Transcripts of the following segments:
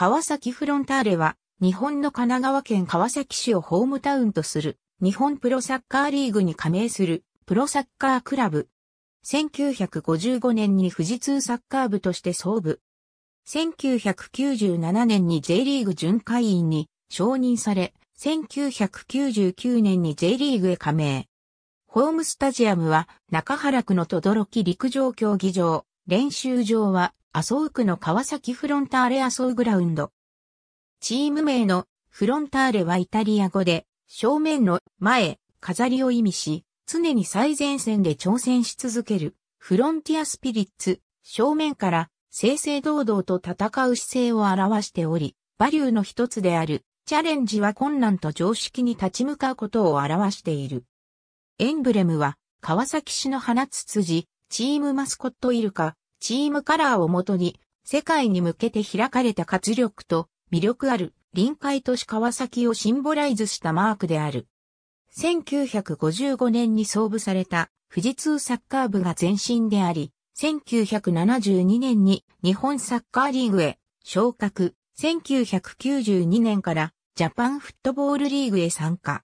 川崎フロンターレは、日本の神奈川県川崎市をホームタウンとする、日本プロサッカーリーグに加盟する、プロサッカークラブ。1955年に富士通サッカー部として創部。1997年に J リーグ巡回員に承認され、1999年に J リーグへ加盟。ホームスタジアムは中原区のき陸上競技場、練習場は麻生区の川崎フロンターレ麻生グラウンド。チーム名のフロンターレはイタリア語で、正面の前、飾りを意味し、常に最前線で挑戦し続ける、フロンティアスピリッツ、正面から正々堂々と戦う姿勢を表しており、バリューの一つである、チャレンジは困難と常識に立ち向かうことを表している。エンブレムは、川崎市の花つつじ、チームマスコットイルカ、チームカラーをもとに、世界に向けて開かれた活力と魅力ある臨海都市川崎をシンボライズしたマークである。1955年に創部された富士通サッカー部が前身であり、1972年に日本サッカーリーグへ昇格、1992年からジャパンフットボールリーグへ参加。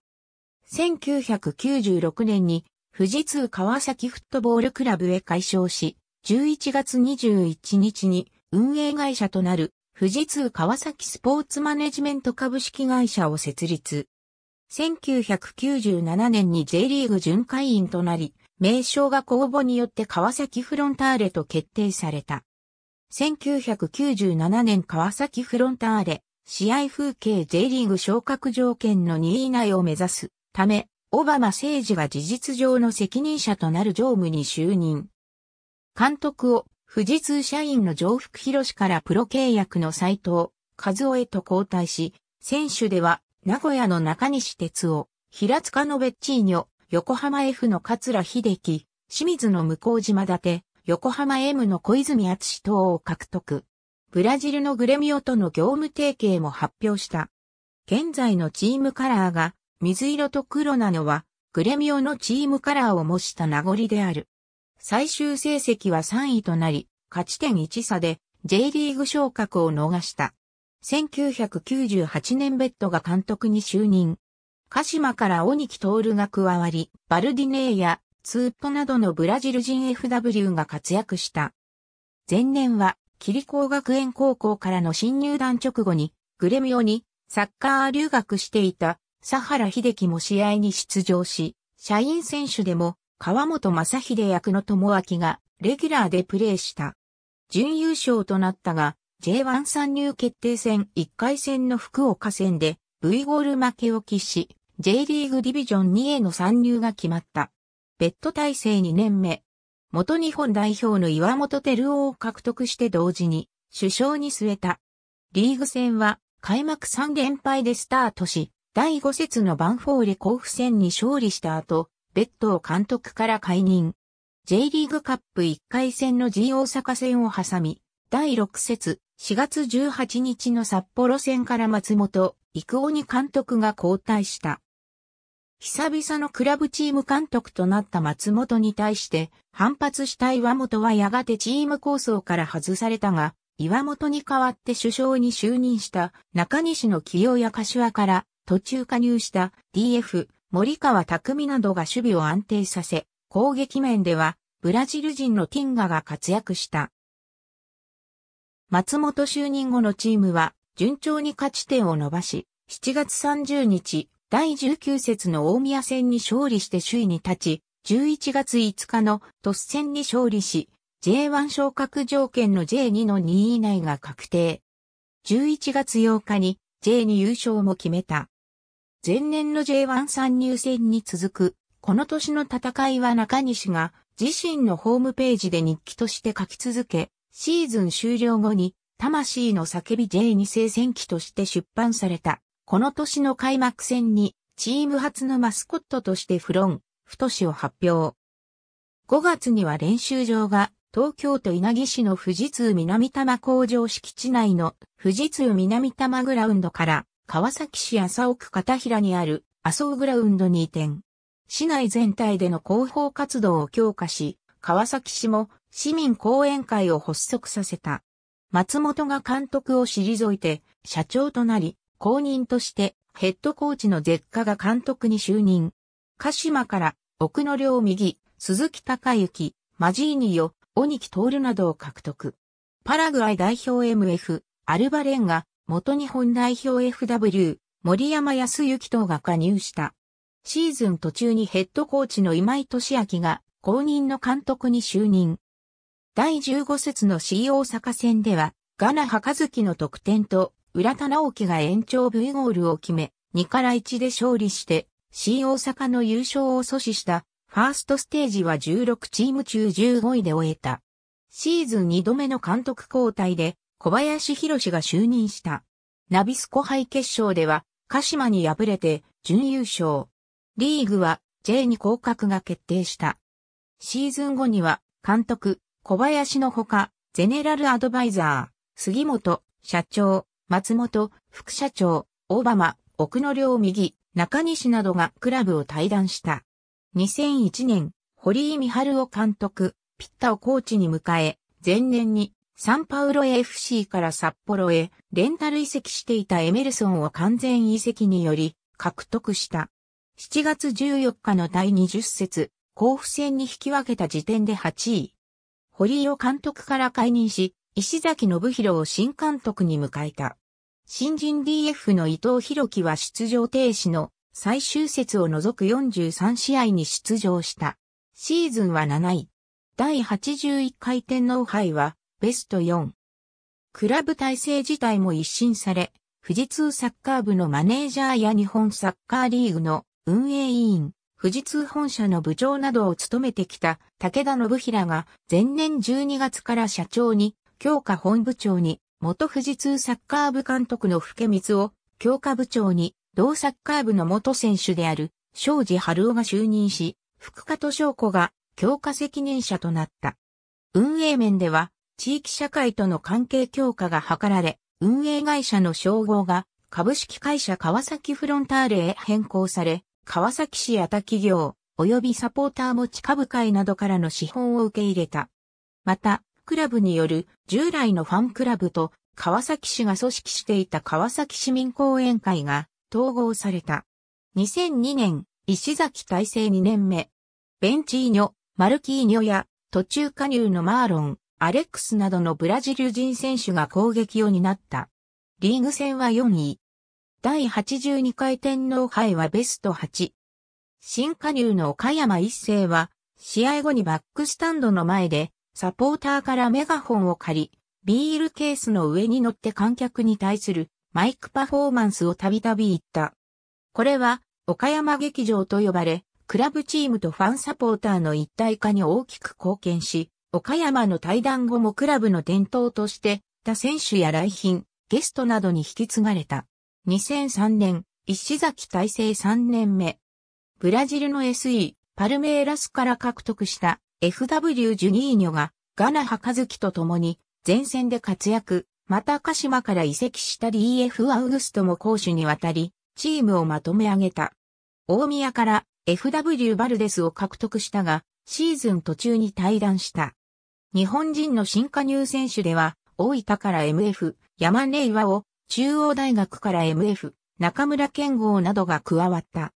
1996年に富士通川崎フットボールクラブへ改称し、11月21日に運営会社となる富士通川崎スポーツマネジメント株式会社を設立。1997年に J リーグ巡回員となり、名称が公募によって川崎フロンターレと決定された。1997年川崎フロンターレ、試合風景 J リーグ昇格条件の2位以内を目指すため、オバマ政治が事実上の責任者となる常務に就任。監督を富士通社員の上福博からプロ契約の斎藤和夫へと交代し、選手では名古屋の中西哲夫、平塚のベッチーニョ、横浜 F の桂秀樹、清水の向島立、横浜 M の小泉厚志等を獲得。ブラジルのグレミオとの業務提携も発表した。現在のチームカラーが水色と黒なのは、グレミオのチームカラーを模した名残である。最終成績は3位となり、勝ち点1差で J リーグ昇格を逃した。1998年ベッドが監督に就任。鹿島から鬼木徹が加わり、バルディネーやツーポなどのブラジル人 FW が活躍した。前年は、リ光学園高校からの新入団直後に、グレミオにサッカー留学していた佐原秀樹も試合に出場し、社員選手でも川本正秀役の友明がレギュラーでプレーした。準優勝となったが、J1 参入決定戦1回戦の福岡戦で V ゴール負けを喫し、J リーグディビジョン2への参入が決まった。ベッド体制2年目。元日本代表の岩本照夫を獲得して同時に首相に据えた。リーグ戦は開幕3連敗でスタートし、第5節のバンフォーレ甲府戦に勝利した後、別途監督から解任。J リーグカップ1回戦の G 大阪戦を挟み、第6節4月18日の札幌戦から松本、育夫に監督が交代した。久々のクラブチーム監督となった松本に対して反発した岩本はやがてチーム構想から外されたが、岩本に代わって首相に就任した中西の清や柏から途中加入した DF 森川海などが守備を安定させ、攻撃面ではブラジル人のティンガが活躍した。松本就任後のチームは順調に勝ち点を伸ばし、7月30日、第19節の大宮戦に勝利して首位に立ち、11月5日の突戦に勝利し、J1 昇格条件の J2 の2位以内が確定。11月8日に J2 優勝も決めた。前年の J1 参入戦に続く、この年の戦いは中西が自身のホームページで日記として書き続け、シーズン終了後に魂の叫び J2 聖戦記として出版された。この年の開幕戦にチーム初のマスコットとしてフロン、ふとしを発表。5月には練習場が東京都稲城市の富士通南玉工場敷地内の富士通南玉グラウンドから川崎市麻生区片平にある麻生グラウンドに移転。市内全体での広報活動を強化し、川崎市も市民講演会を発足させた。松本が監督を退いて、社長となり、公認としてヘッドコーチの絶下が監督に就任。鹿島から奥野両右、鈴木隆之、マジーニよ、鬼木徹などを獲得。パラグアイ代表 MF、アルバレンガ、元日本代表 FW、森山康之等が加入した。シーズン途中にヘッドコーチの今井俊明が公認の監督に就任。第15節の C 大阪戦では、ガナ・ハカズキの得点と、浦田直樹が延長 V ゴールを決め、2から1で勝利して、C 大阪の優勝を阻止したファーストステージは16チーム中15位で終えた。シーズン2度目の監督交代で小林博が就任した。ナビスコ杯決勝では、鹿島に敗れて準優勝。リーグは J 2降格が決定した。シーズン後には、監督、小林のほか、ゼネラルアドバイザー、杉本、社長、松本、副社長、オバマ、奥野両右、中西などがクラブを退団した。2001年、堀井美春を監督、ピッタをコーチに迎え、前年にサンパウロ AFC から札幌へレンタル移籍していたエメルソンを完全移籍により獲得した。7月14日の第20節、甲府戦に引き分けた時点で8位。堀井を監督から解任し、石崎信弘を新監督に迎えた。新人 DF の伊藤博樹は出場停止の最終節を除く43試合に出場した。シーズンは7位。第81回天皇杯はベスト4。クラブ体制自体も一新され、富士通サッカー部のマネージャーや日本サッカーリーグの運営委員、富士通本社の部長などを務めてきた武田信平が前年12月から社長に、強化本部長に、元富士通サッカー部監督の福光を、強化部長に、同サッカー部の元選手である、庄司春夫が就任し、福加と翔子が強化責任者となった。運営面では、地域社会との関係強化が図られ、運営会社の称号が株式会社川崎フロンターレへ変更され、川崎市や他企業、及びサポーター持ち株会などからの資本を受け入れた。また、クラブによる従来のファンクラブと川崎市が組織していた川崎市民講演会が統合された。2002年、石崎大成2年目。ベンチーニョ、マルキーニョや途中加入のマーロン、アレックスなどのブラジル人選手が攻撃を担った。リーグ戦は4位。第82回天皇杯はベスト8。新加入の岡山一世は、試合後にバックスタンドの前で、サポーターからメガホンを借り、ビールケースの上に乗って観客に対するマイクパフォーマンスをたびたび言った。これは、岡山劇場と呼ばれ、クラブチームとファンサポーターの一体化に大きく貢献し、岡山の対談後もクラブの伝統として、他選手や来賓、ゲストなどに引き継がれた。2003年、石崎大成3年目。ブラジルの SE、パルメーラスから獲得した FW ジュニーニョが、ガナハカズキと共に、前線で活躍、また鹿島から移籍した DF アウグストも攻守にわたり、チームをまとめ上げた。大宮から FW バルデスを獲得したが、シーズン途中に退団した。日本人の新加入選手では、大分から MF、山根岩を、中央大学から MF、中村健吾などが加わった。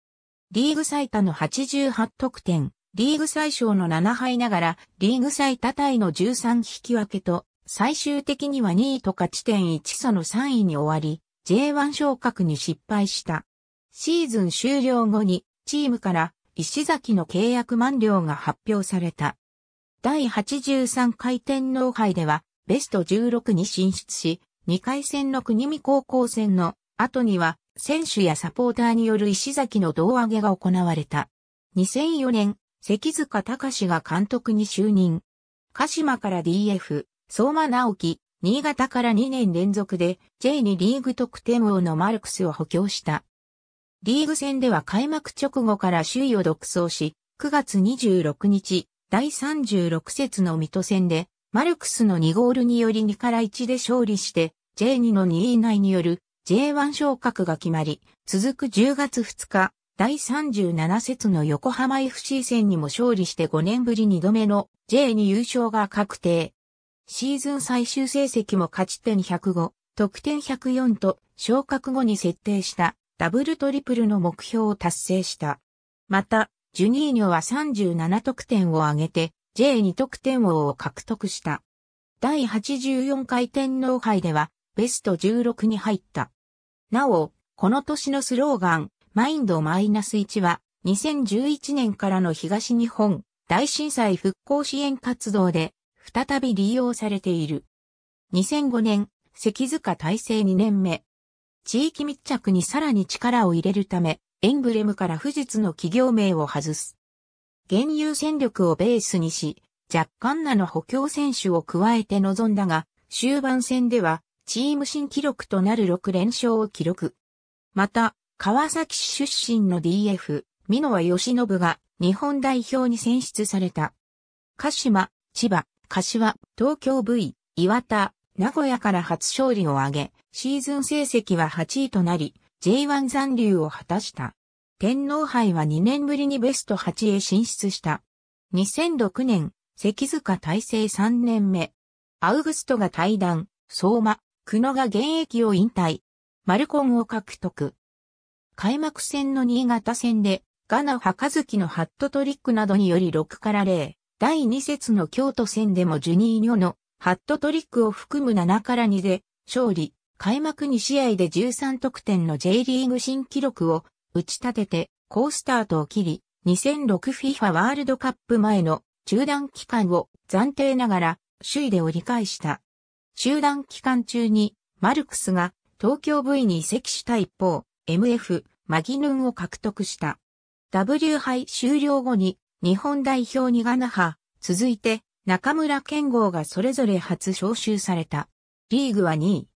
リーグ最多の88得点、リーグ最小の7敗ながら、リーグ最多タイの13引き分けと、最終的には2位と勝ち点1差の3位に終わり、J1 昇格に失敗した。シーズン終了後に、チームから、石崎の契約満了が発表された。第83回天皇杯では、ベスト16に進出し、2回戦の国見高校戦の後には、選手やサポーターによる石崎の胴上げが行われた。2004年、関塚隆が監督に就任。鹿島から DF、相馬直樹、新潟から2年連続で J2 リーグ得点王のマルクスを補強した。リーグ戦では開幕直後から首位を独走し、9月26日、第36節の水戸戦で、マルクスの2ゴールにより2から1で勝利して、J2 の2位以内による J1 昇格が決まり、続く10月2日、第37節の横浜 FC 戦にも勝利して5年ぶり2度目の J2 優勝が確定。シーズン最終成績も勝ち点105、得点104と昇格後に設定したダブルトリプルの目標を達成した。また、ジュニーニョは37得点を挙げて J2 得点王を獲得した。第84回天皇杯ではベスト16に入った。なお、この年のスローガン、マインドマイナス1は2011年からの東日本大震災復興支援活動で再び利用されている。2005年、関塚体制2年目。地域密着にさらに力を入れるため、エンブレムから富士の企業名を外す。現有戦力をベースにし、若干なの補強選手を加えて臨んだが、終盤戦では、チーム新記録となる6連勝を記録。また、川崎市出身の DF、美濃は義信が日本代表に選出された。鹿島、千葉、柏、東京 V、岩田、名古屋から初勝利を挙げ、シーズン成績は8位となり、J1 残留を果たした。天皇杯は2年ぶりにベスト8へ進出した。2006年、関塚大成3年目。アウグストが退団、相馬、久野が現役を引退。マルコンを獲得。開幕戦の新潟戦で、ガナ・ハカズキのハットトリックなどにより6から0。第2節の京都戦でもジュニーニョのハットトリックを含む7から2で勝利。開幕2試合で13得点の J リーグ新記録を打ち立てて、好スタートを切り、2006FIFA ワールドカップ前の中断期間を暫定ながら首位で折り返した。中断期間中にマルクスが東京 V に移籍した一方、MF マギヌンを獲得した。W 杯終了後に日本代表にガナハ、続いて中村健吾がそれぞれ初招集された。リーグは2位。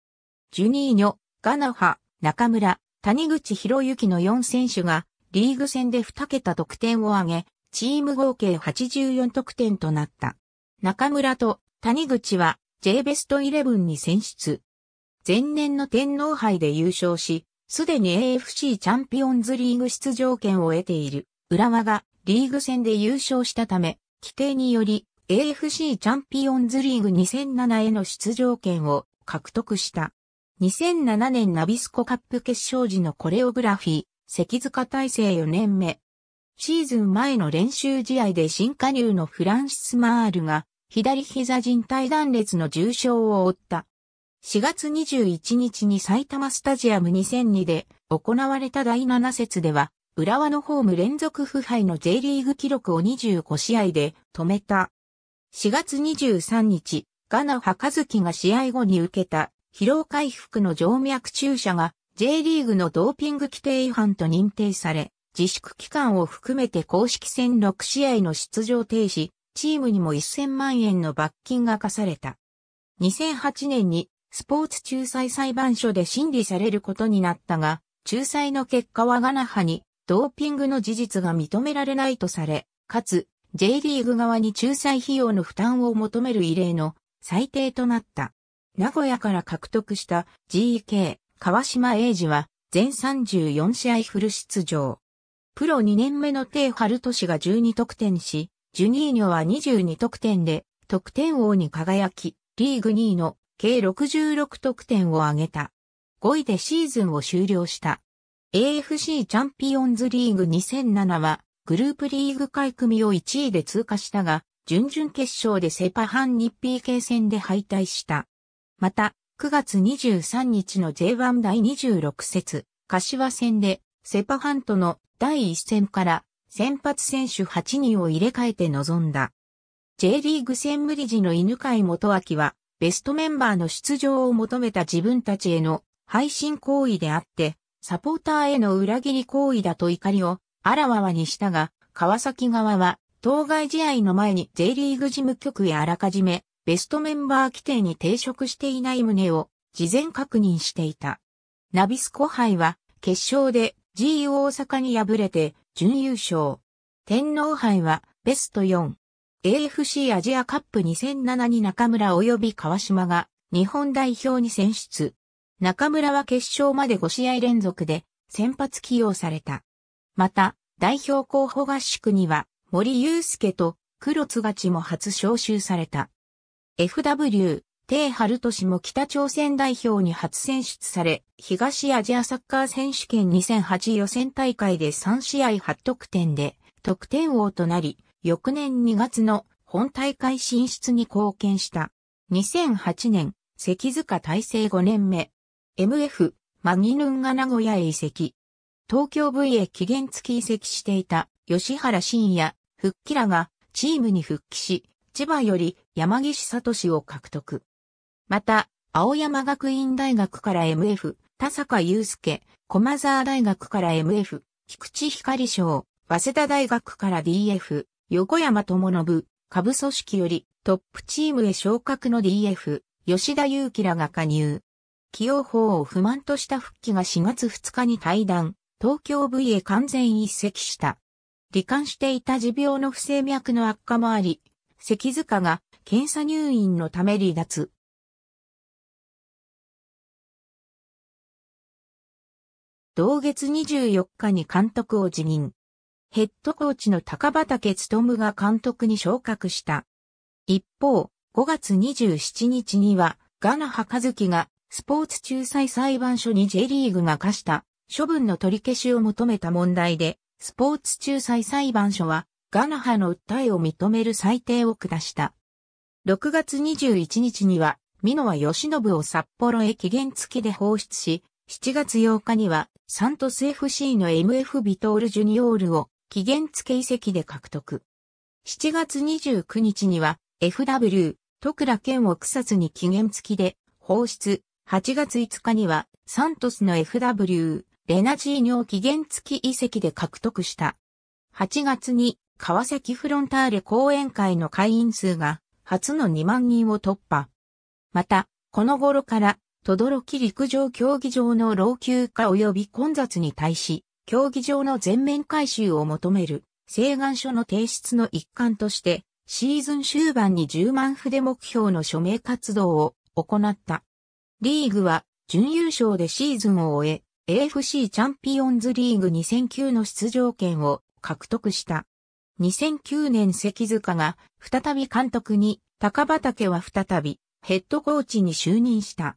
ジュニーニョ、ガナハ、中村、谷口博之の4選手が、リーグ戦で2桁得点を挙げ、チーム合計84得点となった。中村と谷口は J ベスト11に選出。前年の天皇杯で優勝し、すでに AFC チャンピオンズリーグ出場権を得ている浦和がリーグ戦で優勝したため、規定により AFC チャンピオンズリーグ2007への出場権を獲得した。2007年ナビスコカップ決勝時のコレオグラフィー、関塚大成4年目。シーズン前の練習試合で新加入のフランシス・マールが、左膝人体断裂の重傷を負った。4月21日に埼玉スタジアム2002で行われた第7節では、浦和のホーム連続腐敗の J リーグ記録を25試合で止めた。4月23日、ガナ・ハカズキが試合後に受けた疲労回復の静脈注射が J リーグのドーピング規定違反と認定され、自粛期間を含めて公式戦6試合の出場停止、チームにも1000万円の罰金が課された。2008年にスポーツ仲裁裁判所で審理されることになったが、仲裁の結果はガナハにドーピングの事実が認められないとされ、かつ J リーグ側に仲裁費用の負担を求める異例の最低となった。名古屋から獲得した GK 川島英二は全34試合フル出場。プロ2年目のテイ・ハルト氏が12得点し、ジュニーニョは22得点で得点王に輝き、リーグ2位の計66得点を挙げた。5位でシーズンを終了した。AFC チャンピオンズリーグ2007はグループリーグ買組を1位で通過したが、準々決勝でセパハン日 PK 戦で敗退した。また、9月23日の J1 第26節、柏戦で、セパハントの第1戦から先発選手8人を入れ替えて臨んだ。J リーグ戦無理時の犬飼元明は、ベストメンバーの出場を求めた自分たちへの配信行為であって、サポーターへの裏切り行為だと怒りをあらわわにしたが、川崎側は、当該試合の前に J リーグ事務局へあらかじめベストメンバー規定に抵触していない旨を事前確認していた。ナビスコ杯は決勝で G u 大阪に敗れて準優勝。天皇杯はベスト4。AFC アジアカップ2007に中村及び川島が日本代表に選出。中村は決勝まで5試合連続で先発起用された。また、代表候補合宿には森祐介と黒津勝も初招集された。FW、テイ・ハルト氏も北朝鮮代表に初選出され、東アジアサッカー選手権2008予選大会で3試合8得点で、得点王となり、翌年2月の本大会進出に貢献した。2008年、関塚体制5年目。MF、マギヌンが名古屋へ移籍。東京 V へ期限付き移籍していた吉原信也、復帰らがチームに復帰し、千葉より山岸聡を獲得。また、青山学院大学から MF、田坂祐介、駒沢大学から MF、菊池光賞、早稲田大学から DF、横山智信、下部組織よりトップチームへ昇格の DF、吉田祐希らが加入。起用法を不満とした復帰が4月2日に退団、東京 V へ完全移籍した。罹患していた持病の不整脈の悪化もあり、関塚が検査入院のため離脱。同月24日に監督を辞任。ヘッドコーチの高畑務が監督に昇格した。一方、5月27日には、ガナハカズキがスポーツ仲裁裁判所に J リーグが課した処分の取り消しを求めた問題で、スポーツ仲裁裁判所はガナハの訴えを認める裁定を下した。6月21日には、ワ・ヨはノブを札幌へ期限付きで放出し、7月8日には、サントス FC の MF ビトールジュニオールを期限付き遺跡で獲得。7月29日には、FW、トクラ県を草津に期限付きで放出。8月5日には、サントスの FW、レナジーニョを期限付き遺跡で獲得した。8月に川崎フロンターレ講演会の会員数が初の2万人を突破。また、この頃から、とどろき陸上競技場の老朽化及び混雑に対し、競技場の全面改修を求める、請願書の提出の一環として、シーズン終盤に10万筆目標の署名活動を行った。リーグは、準優勝でシーズンを終え、AFC チャンピオンズリーグ2009の出場権を獲得した。2009年関塚が再び監督に、高畑は再びヘッドコーチに就任した。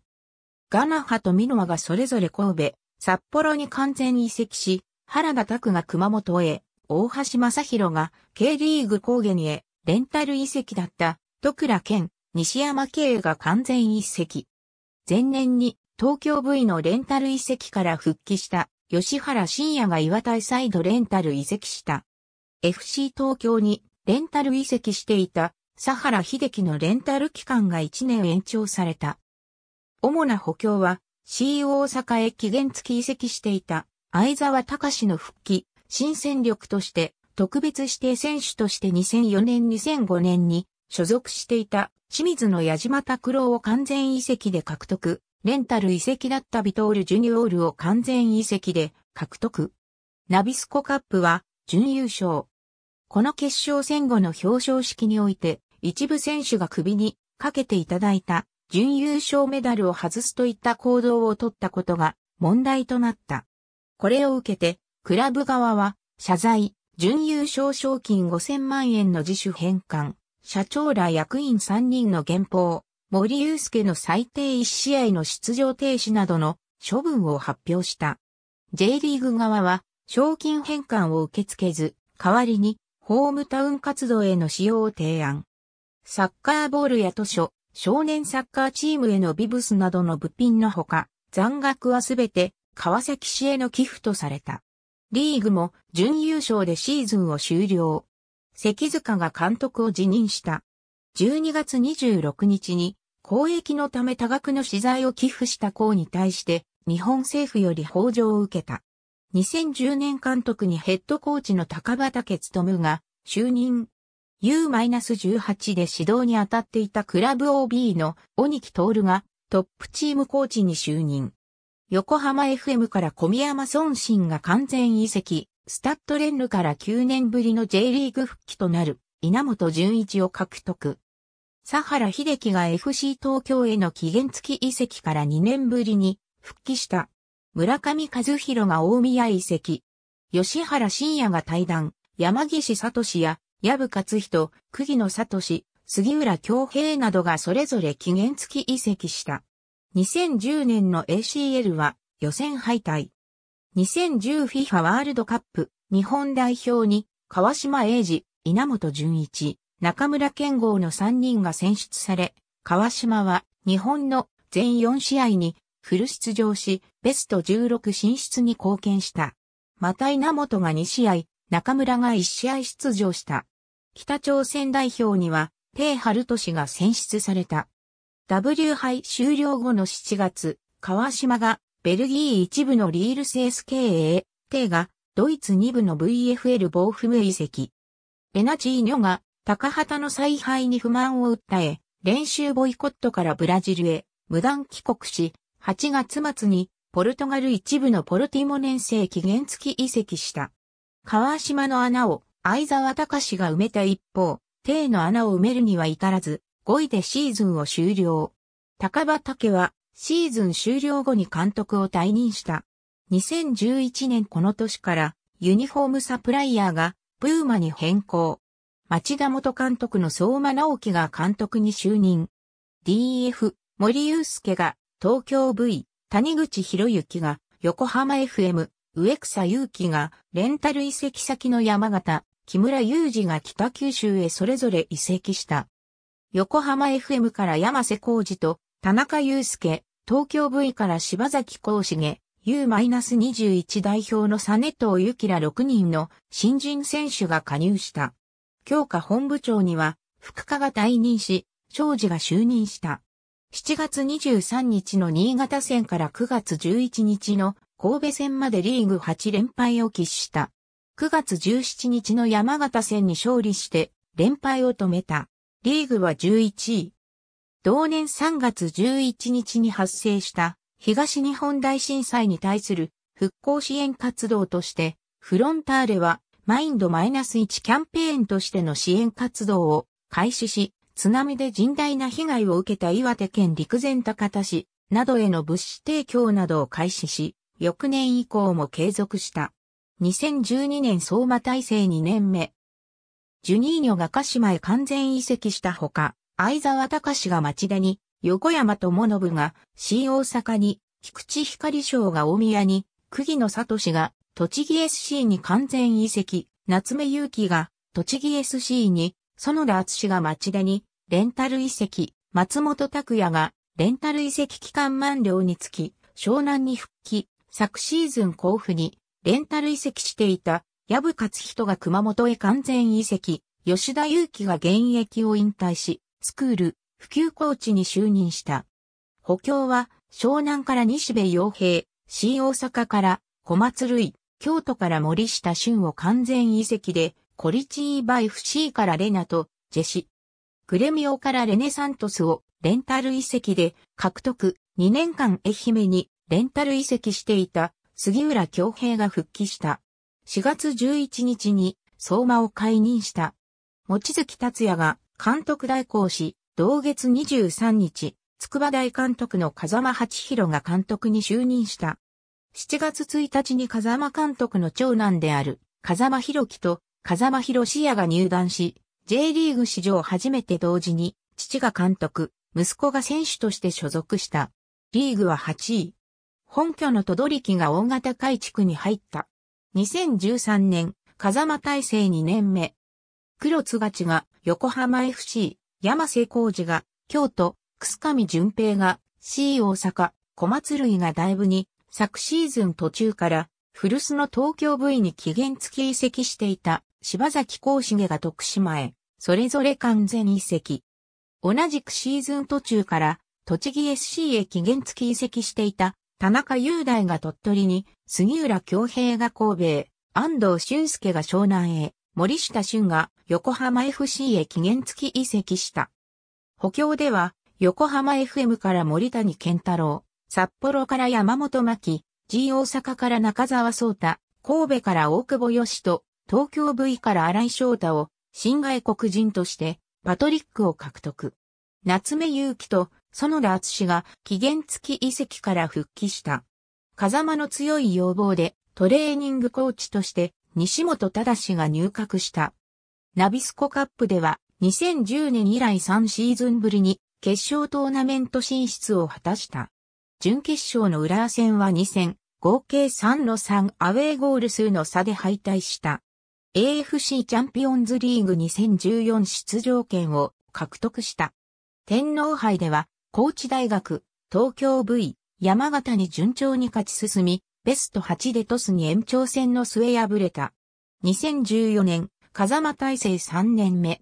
ガナハとミノアがそれぞれ神戸、札幌に完全移籍し、原田拓が熊本へ、大橋正宏が K リーグ高原へ、レンタル移籍だった、徳倉健、西山慶が完全移籍。前年に東京 V のレンタル移籍から復帰した吉原信也が岩田サイドレンタル移籍した。FC 東京にレンタル移籍していた佐原秀樹のレンタル期間が1年延長された。主な補強は C 大阪へ期限付き移籍していた相沢隆の復帰、新戦力として特別指定選手として2004年2005年に所属していた清水の矢島拓郎を完全移籍で獲得、レンタル移籍だったビトールジュニオールを完全移籍で獲得。ナビスコカップは準優勝。この決勝戦後の表彰式において、一部選手が首にかけていただいた準優勝メダルを外すといった行動をとったことが問題となった。これを受けて、クラブ側は謝罪、準優勝賞金5000万円の自主返還、社長ら役員3人の減俸、森祐介の最低1試合の出場停止などの処分を発表した。J リーグ側は賞金返還を受け付けず、代わりにホームタウン活動への使用を提案。サッカーボールや図書、少年サッカーチームへのビブスなどの物品のほか、残額はすべて川崎市への寄付とされた。リーグも準優勝でシーズンを終了。関塚が監督を辞任した。12月26日に公益のため多額の資材を寄付した校に対して日本政府より報状を受けた。2010年監督にヘッドコーチの高畑勤が就任。U-18 で指導に当たっていたクラブ OB の鬼木徹がトップチームコーチに就任。横浜 FM から小宮山孫信が完全移籍、スタッドレンルから9年ぶりの J リーグ復帰となる稲本淳一を獲得。佐原秀樹が FC 東京への期限付き移籍から2年ぶりに復帰した。村上和弘が大宮遺跡。吉原信也が対談、山岸聡や、矢部勝人、釘野聡、杉浦京平などがそれぞれ期限付き移籍した。2010年の ACL は予選敗退。2010FIFA ワールドカップ日本代表に川島英二、稲本淳一、中村健吾の3人が選出され、川島は日本の全4試合にフル出場し、ベスト16進出に貢献した。また稲本が2試合、中村が1試合出場した。北朝鮮代表には、テイ・ハルト氏が選出された。W 杯終了後の7月、川島がベルギー一部のリールス SKA、テイがドイツ2部の VFL ボーフム遺跡。エナチーニョが高畑の采配に不満を訴え、練習ボイコットからブラジルへ無断帰国し、8月末にポルトガル一部のポルティモネンセ期限付き移籍した。川島の穴を相沢隆が埋めた一方、帝の穴を埋めるには至らず、5位でシーズンを終了。高場家はシーズン終了後に監督を退任した。2011年この年からユニフォームサプライヤーがプーマに変更。町田元監督の相馬直樹が監督に就任。DF 森祐介が東京 V、谷口博之が、横浜 FM、植草祐希が、レンタル移籍先の山形、木村祐二が北九州へそれぞれ移籍した。横浜 FM から山瀬浩二と、田中祐介、東京 V から柴崎幸重、U-21 代表の根藤幸ら6人の新人選手が加入した。強化本部長には、副課が退任し、長次が就任した。7月23日の新潟戦から9月11日の神戸戦までリーグ8連敗を喫した。9月17日の山形戦に勝利して連敗を止めた。リーグは11位。同年3月11日に発生した東日本大震災に対する復興支援活動として、フロンターレはマインド1キャンペーンとしての支援活動を開始し、津波で甚大な被害を受けた岩手県陸前高田市などへの物資提供などを開始し、翌年以降も継続した。2012年相馬体制2年目。ジュニーニョが鹿島へ完全移籍したほか、相沢隆が町田に、横山智信が新大阪に、菊池光賞が大宮に、釘野氏が栃木 SC に完全移籍、夏目祐樹が栃木 SC に園田厚が町出に、レンタル遺跡、松本拓也が、レンタル遺跡期間満了につき、湘南に復帰、昨シーズン甲府に、レンタル移籍していた、矢部勝人が熊本へ完全移籍、吉田祐希が現役を引退し、スクール、普及コーチに就任した。補強は、湘南から西部洋平、新大阪から小松類、京都から森下俊を完全移籍で、コリチーバイ FC からレナとジェシ。グレミオからレネサントスをレンタル遺跡で獲得2年間愛媛にレンタル遺跡していた杉浦京平が復帰した。4月11日に相馬を解任した。持月達也が監督代行し、同月23日、筑波大監督の風間八弘が監督に就任した。7月1日に風間監督の長男である風間博樹と風間博也が入団し、J リーグ史上初めて同時に、父が監督、息子が選手として所属した。リーグは8位。本拠の都取木が大型改築に入った。2013年、風間大成2年目。黒津勝が横浜 FC、山瀬浩二が京都、楠上淳平が C 大阪、小松類が大部に昨シーズン途中から古巣の東京 V に期限付き移籍していた。柴崎孝重が徳島へ、それぞれ完全移籍。同じくシーズン途中から、栃木 SC へ期限付き移籍していた、田中雄大が鳥取に、杉浦京平が神戸へ、安藤俊介が湘南へ、森下俊が横浜 FC へ期限付き移籍した。補強では、横浜 FM から森谷健太郎、札幌から山本真希、G 大阪から中澤聡太、神戸から大久保義人、東京 V から荒井翔太を新外国人としてパトリックを獲得。夏目祐希と園田敦が期限付き遺跡から復帰した。風間の強い要望でトレーニングコーチとして西本忠が入閣した。ナビスコカップでは2010年以来3シーズンぶりに決勝トーナメント進出を果たした。準決勝の浦和戦は2戦、合計3の3アウェーゴール数の差で敗退した。AFC チャンピオンズリーグ2014出場権を獲得した。天皇杯では、高知大学、東京 V、山形に順調に勝ち進み、ベスト8でトスに延長戦の末敗れた。2014年、風間大成3年目。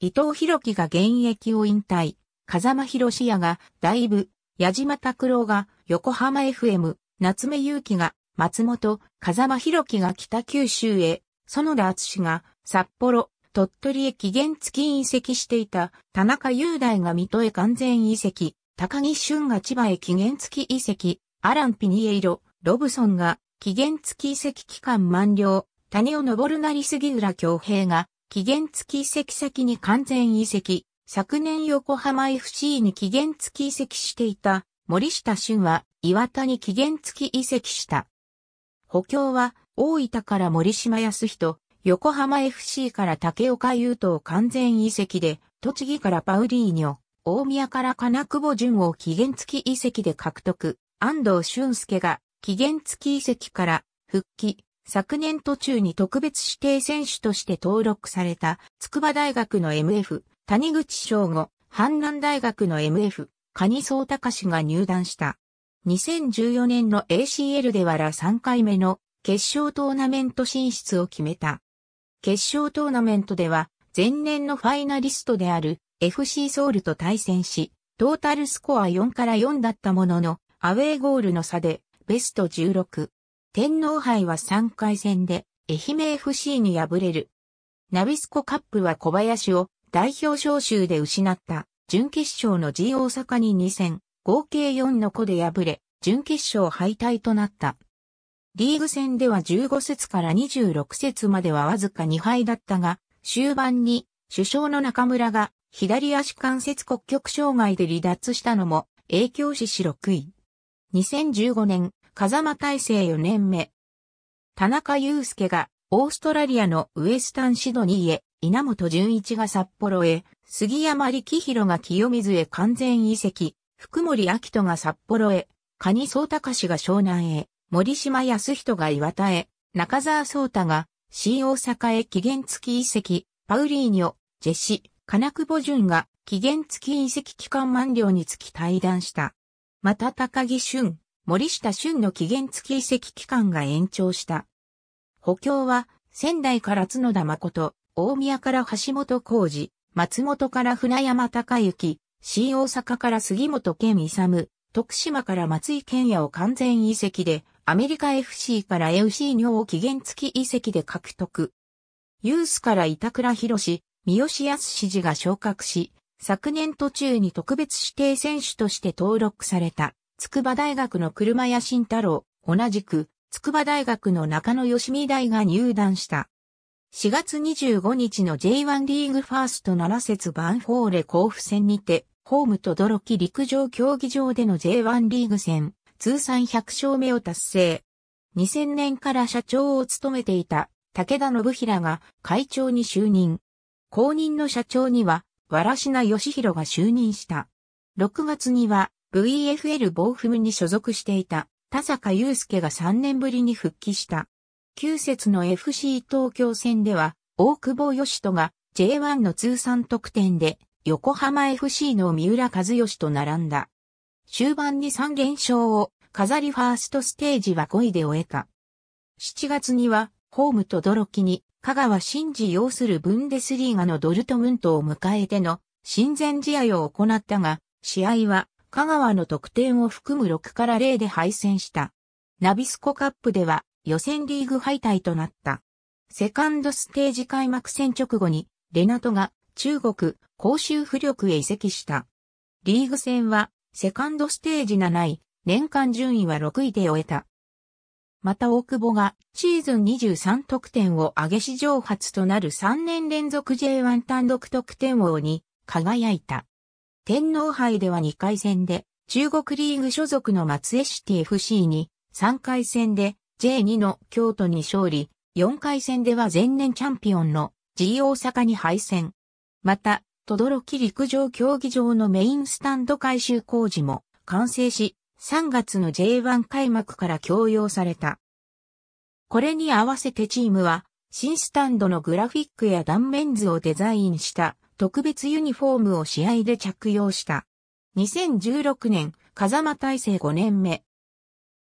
伊藤博樹が現役を引退、風間博士也が、大部、矢島拓郎が、横浜 FM、夏目祐樹が、松本、風間博樹が北九州へ、園田厚氏が札幌、鳥取へ期限付き移籍していた田中雄大が水戸へ完全移籍、高木俊が千葉へ期限付き移籍、アラン・ピニエイロ、ロブソンが期限付き移籍期間満了、谷尾るなり杉浦京平が期限付き移籍先に完全移籍、昨年横浜 FC に期限付き移籍していた森下俊は岩田に期限付き移籍した。補強は大分から森島康人、横浜 FC から竹岡優斗完全移籍で、栃木からパウリーニョ、大宮から金久保淳を期限付き移籍で獲得、安藤俊介が期限付き移籍から復帰、昨年途中に特別指定選手として登録された筑波大学の MF、谷口翔吾、阪南大学の MF、蟹総隆が入団した。2014年の ACL ではら3回目の決勝トーナメント進出を決めた。決勝トーナメントでは、前年のファイナリストである FC ソウルと対戦し、トータルスコア4から4だったものの、アウェーゴールの差でベスト16。天皇杯は3回戦で愛媛 FC に敗れる。ナビスコカップは小林を代表招集で失った準決勝の G 大阪に2戦、合計4の子で敗れ、準決勝敗退となった。リーグ戦では15節から26節まではわずか2敗だったが、終盤に首相の中村が左足関節骨局障害で離脱したのも影響しし6位。2015年、風間大成4年目。田中祐介がオーストラリアのウエスタンシドニーへ、稲本淳一が札幌へ、杉山力弘が清水へ完全移籍、福森明人が札幌へ、蟹総隆が湘南へ、森島康人が岩田へ、中澤聡太が、新大阪へ期限付き移籍、パウリーニョ、ジェシ、金久保淳が、期限付き移籍期間満了につき対談した。また高木俊、森下俊の期限付き移籍期間が延長した。補強は、仙台から角田誠、大宮から橋本浩二、松本から船山隆之、新大阪から杉本健勇、徳島から松井健也を完全移籍で、アメリカ FC から FC にを期限付き移籍で獲得。ユースから板倉博士、三好康史が昇格し、昨年途中に特別指定選手として登録された、筑波大学の車屋慎太郎、同じく、筑波大学の中野義美大が入団した。4月25日の J1 リーグファースト7節バンフォーレ甲府戦にて、ホームとドロキ陸上競技場での J1 リーグ戦、通算100勝目を達成。2000年から社長を務めていた武田信平が会長に就任。後任の社長には、わらしな義弘が就任した。6月には、VFL ボーフムに所属していた田坂祐介が3年ぶりに復帰した。旧節の FC 東京戦では、大久保義人が J1 の通算得点で横浜 FC の三浦和義と並んだ。終盤に3連勝を飾りファーストステージは5位で終えた。7月には、ホームとドロキに、香川真司擁するブンデスリーガのドルトムントを迎えての親善試合を行ったが、試合は香川の得点を含む6から0で敗戦した。ナビスコカップでは予選リーグ敗退となった。セカンドステージ開幕戦直後に、レナトが中国、広州浮力へ移籍した。リーグ戦はセカンドステージ7位、年間順位は6位で終えた。また大久保がシーズン23得点を上げ史上初となる3年連続 J1 単独得点王に輝いた。天皇杯では2回戦で中国リーグ所属の松江シティ FC に3回戦で J2 の京都に勝利、4回戦では前年チャンピオンの G 大阪に敗戦。また轟陸上競技場のメインスタンド改修工事も完成し、3月の J1 開幕から供用された。これに合わせてチームは、新スタンドのグラフィックや断面図をデザインした特別ユニフォームを試合で着用した。2016年、風間大成5年目。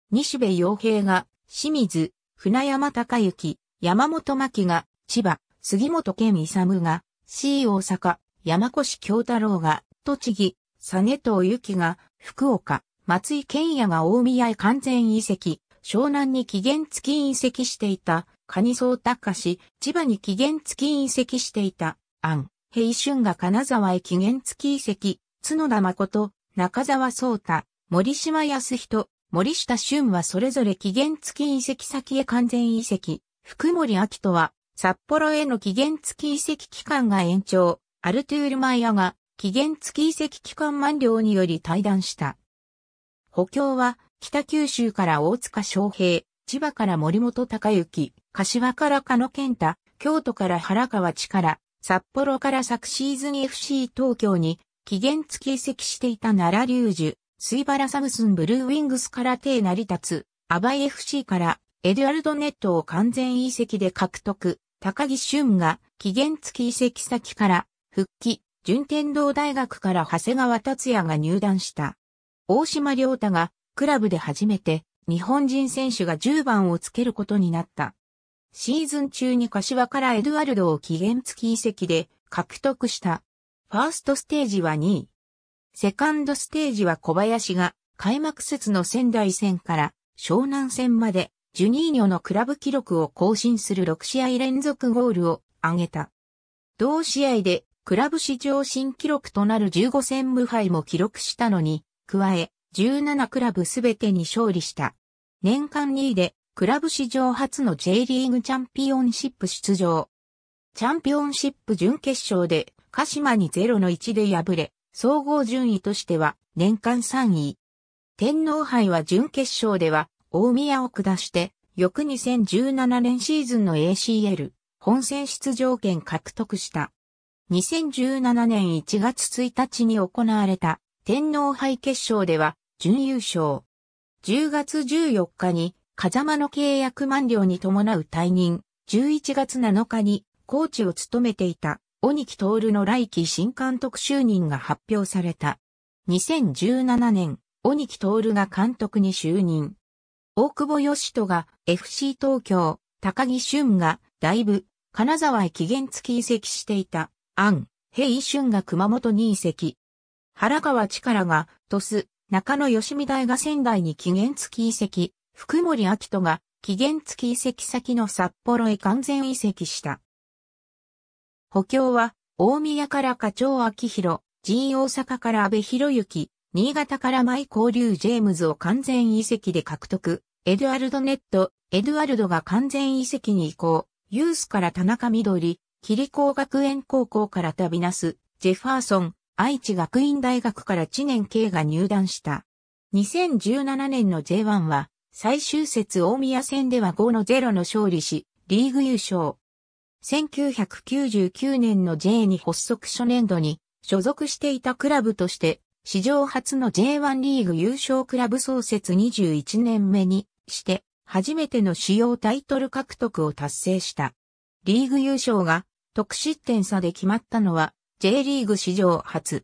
西部洋平が、清水、船山隆之、山本真希が、千葉、杉本健勇が、C 大阪、山越京太郎が、栃木、根藤由紀が、福岡、松井健也が大宮へ完全移籍、湘南に期限付き移籍していた、蟹総隆、千葉に期限付き移籍していた、安、平春が金沢へ期限付き移籍、角田誠、中沢壮太、森島康人、森下俊はそれぞれ期限付き移籍先へ完全移籍、福森明人は、札幌への期限付き移籍期間が延長、アルトゥール・マイアが期限付き移籍期間満了により退団した。補強は北九州から大塚昌平、千葉から森本隆之、柏から加野健太、京都から原川力、から札幌から昨シーズン FC 東京に期限付き移籍していた奈良龍樹、水原サムスンブルーウィングスから手成り立つ、アバイ FC からエドゥアルドネットを完全移籍で獲得、高木俊が期限付き移籍先から復帰、順天堂大学から長谷川達也が入団した。大島良太がクラブで初めて日本人選手が10番をつけることになった。シーズン中に柏からエドワルドを期限付き移籍で獲得した。ファーストステージは2位。セカンドステージは小林が開幕節の仙台戦から湘南戦までジュニーニョのクラブ記録を更新する6試合連続ゴールを挙げた。同試合でクラブ史上新記録となる15戦無敗も記録したのに、加え、17クラブすべてに勝利した。年間2位で、クラブ史上初の J リーグチャンピオンシップ出場。チャンピオンシップ準決勝で、鹿島に0の1で敗れ、総合順位としては年間3位。天皇杯は準決勝では大宮を下して、翌2017年シーズンの ACL 本戦出場権獲得した。2017年1月1日に行われた天皇杯決勝では準優勝。10月14日に風間の契約満了に伴う退任、11月7日にコーチを務めていた鬼木徹の来季新監督就任が発表された。2017年、鬼木徹が監督に就任。大久保義人が FC 東京、高木俊がだいぶ金沢へ期限付き移籍していた。安、平春が熊本に移籍。原川力が、鳥栖、中野吉見大が仙台に期限付き移籍、福森明人が期限付き移籍先の札幌へ完全移籍した。補強は、大宮から課長明宏、G 大阪から安部博之、新潟から舞交流ジェームズを完全移籍で獲得、エドゥアルドネット、エドゥアルドが完全移籍に移行、ユースから田中緑、キリコ学園高校から旅なす、ジェファーソン、愛知学院大学から知念慶が入団した。2017年の J1 は、最終節大宮戦では5の0の勝利し、リーグ優勝。1999年の J2 発足初年度に所属していたクラブとして、史上初の J1 リーグ優勝クラブ創設21年目にして、初めての主要タイトル獲得を達成した。リーグ優勝が得失点差で決まったのは J リーグ史上初。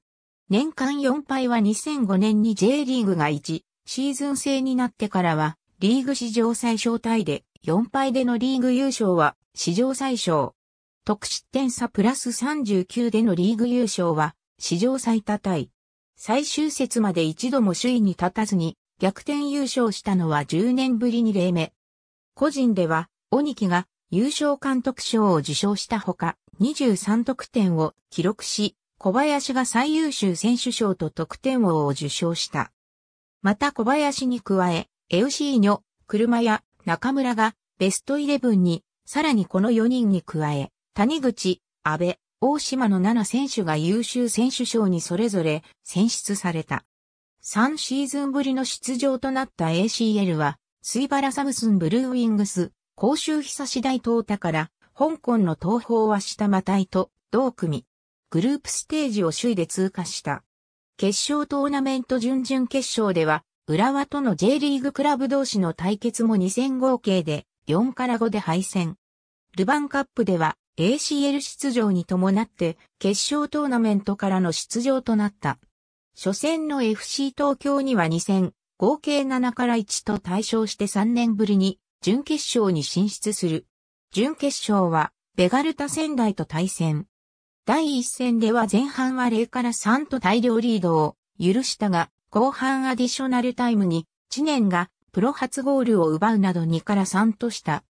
年間4敗は2005年に J リーグが1シーズン制になってからはリーグ史上最小タイで4敗でのリーグ優勝は史上最小。得失点差プラス39でのリーグ優勝は史上最多タイ。最終節まで一度も首位に立たずに逆転優勝したのは10年ぶりに例目。個人では、鬼木が優勝監督賞を受賞したほか、23得点を記録し、小林が最優秀選手賞と得点王を受賞した。また小林に加え、エウシーニョ、車や中村がベストイレブンに、さらにこの4人に加え、谷口、安倍、大島の7選手が優秀選手賞にそれぞれ選出された。3シーズンぶりの出場となった ACL は、スイバラサムスンブルーウィングス、甲州久次大東田から、香港の東方は下またいと同組。グループステージを首位で通過した。決勝トーナメント準々決勝では、浦和との J リーグクラブ同士の対決も2戦合計で4から5で敗戦。ルヴァンカップでは ACL 出場に伴って決勝トーナメントからの出場となった。初戦の FC 東京には2戦、合計7から1と対象して3年ぶりに準決勝に進出する。準決勝は、ベガルタ仙台と対戦。第1戦では前半は0から3と大量リードを許したが、後半アディショナルタイムに、知念がプロ初ゴールを奪うなど2から3とした。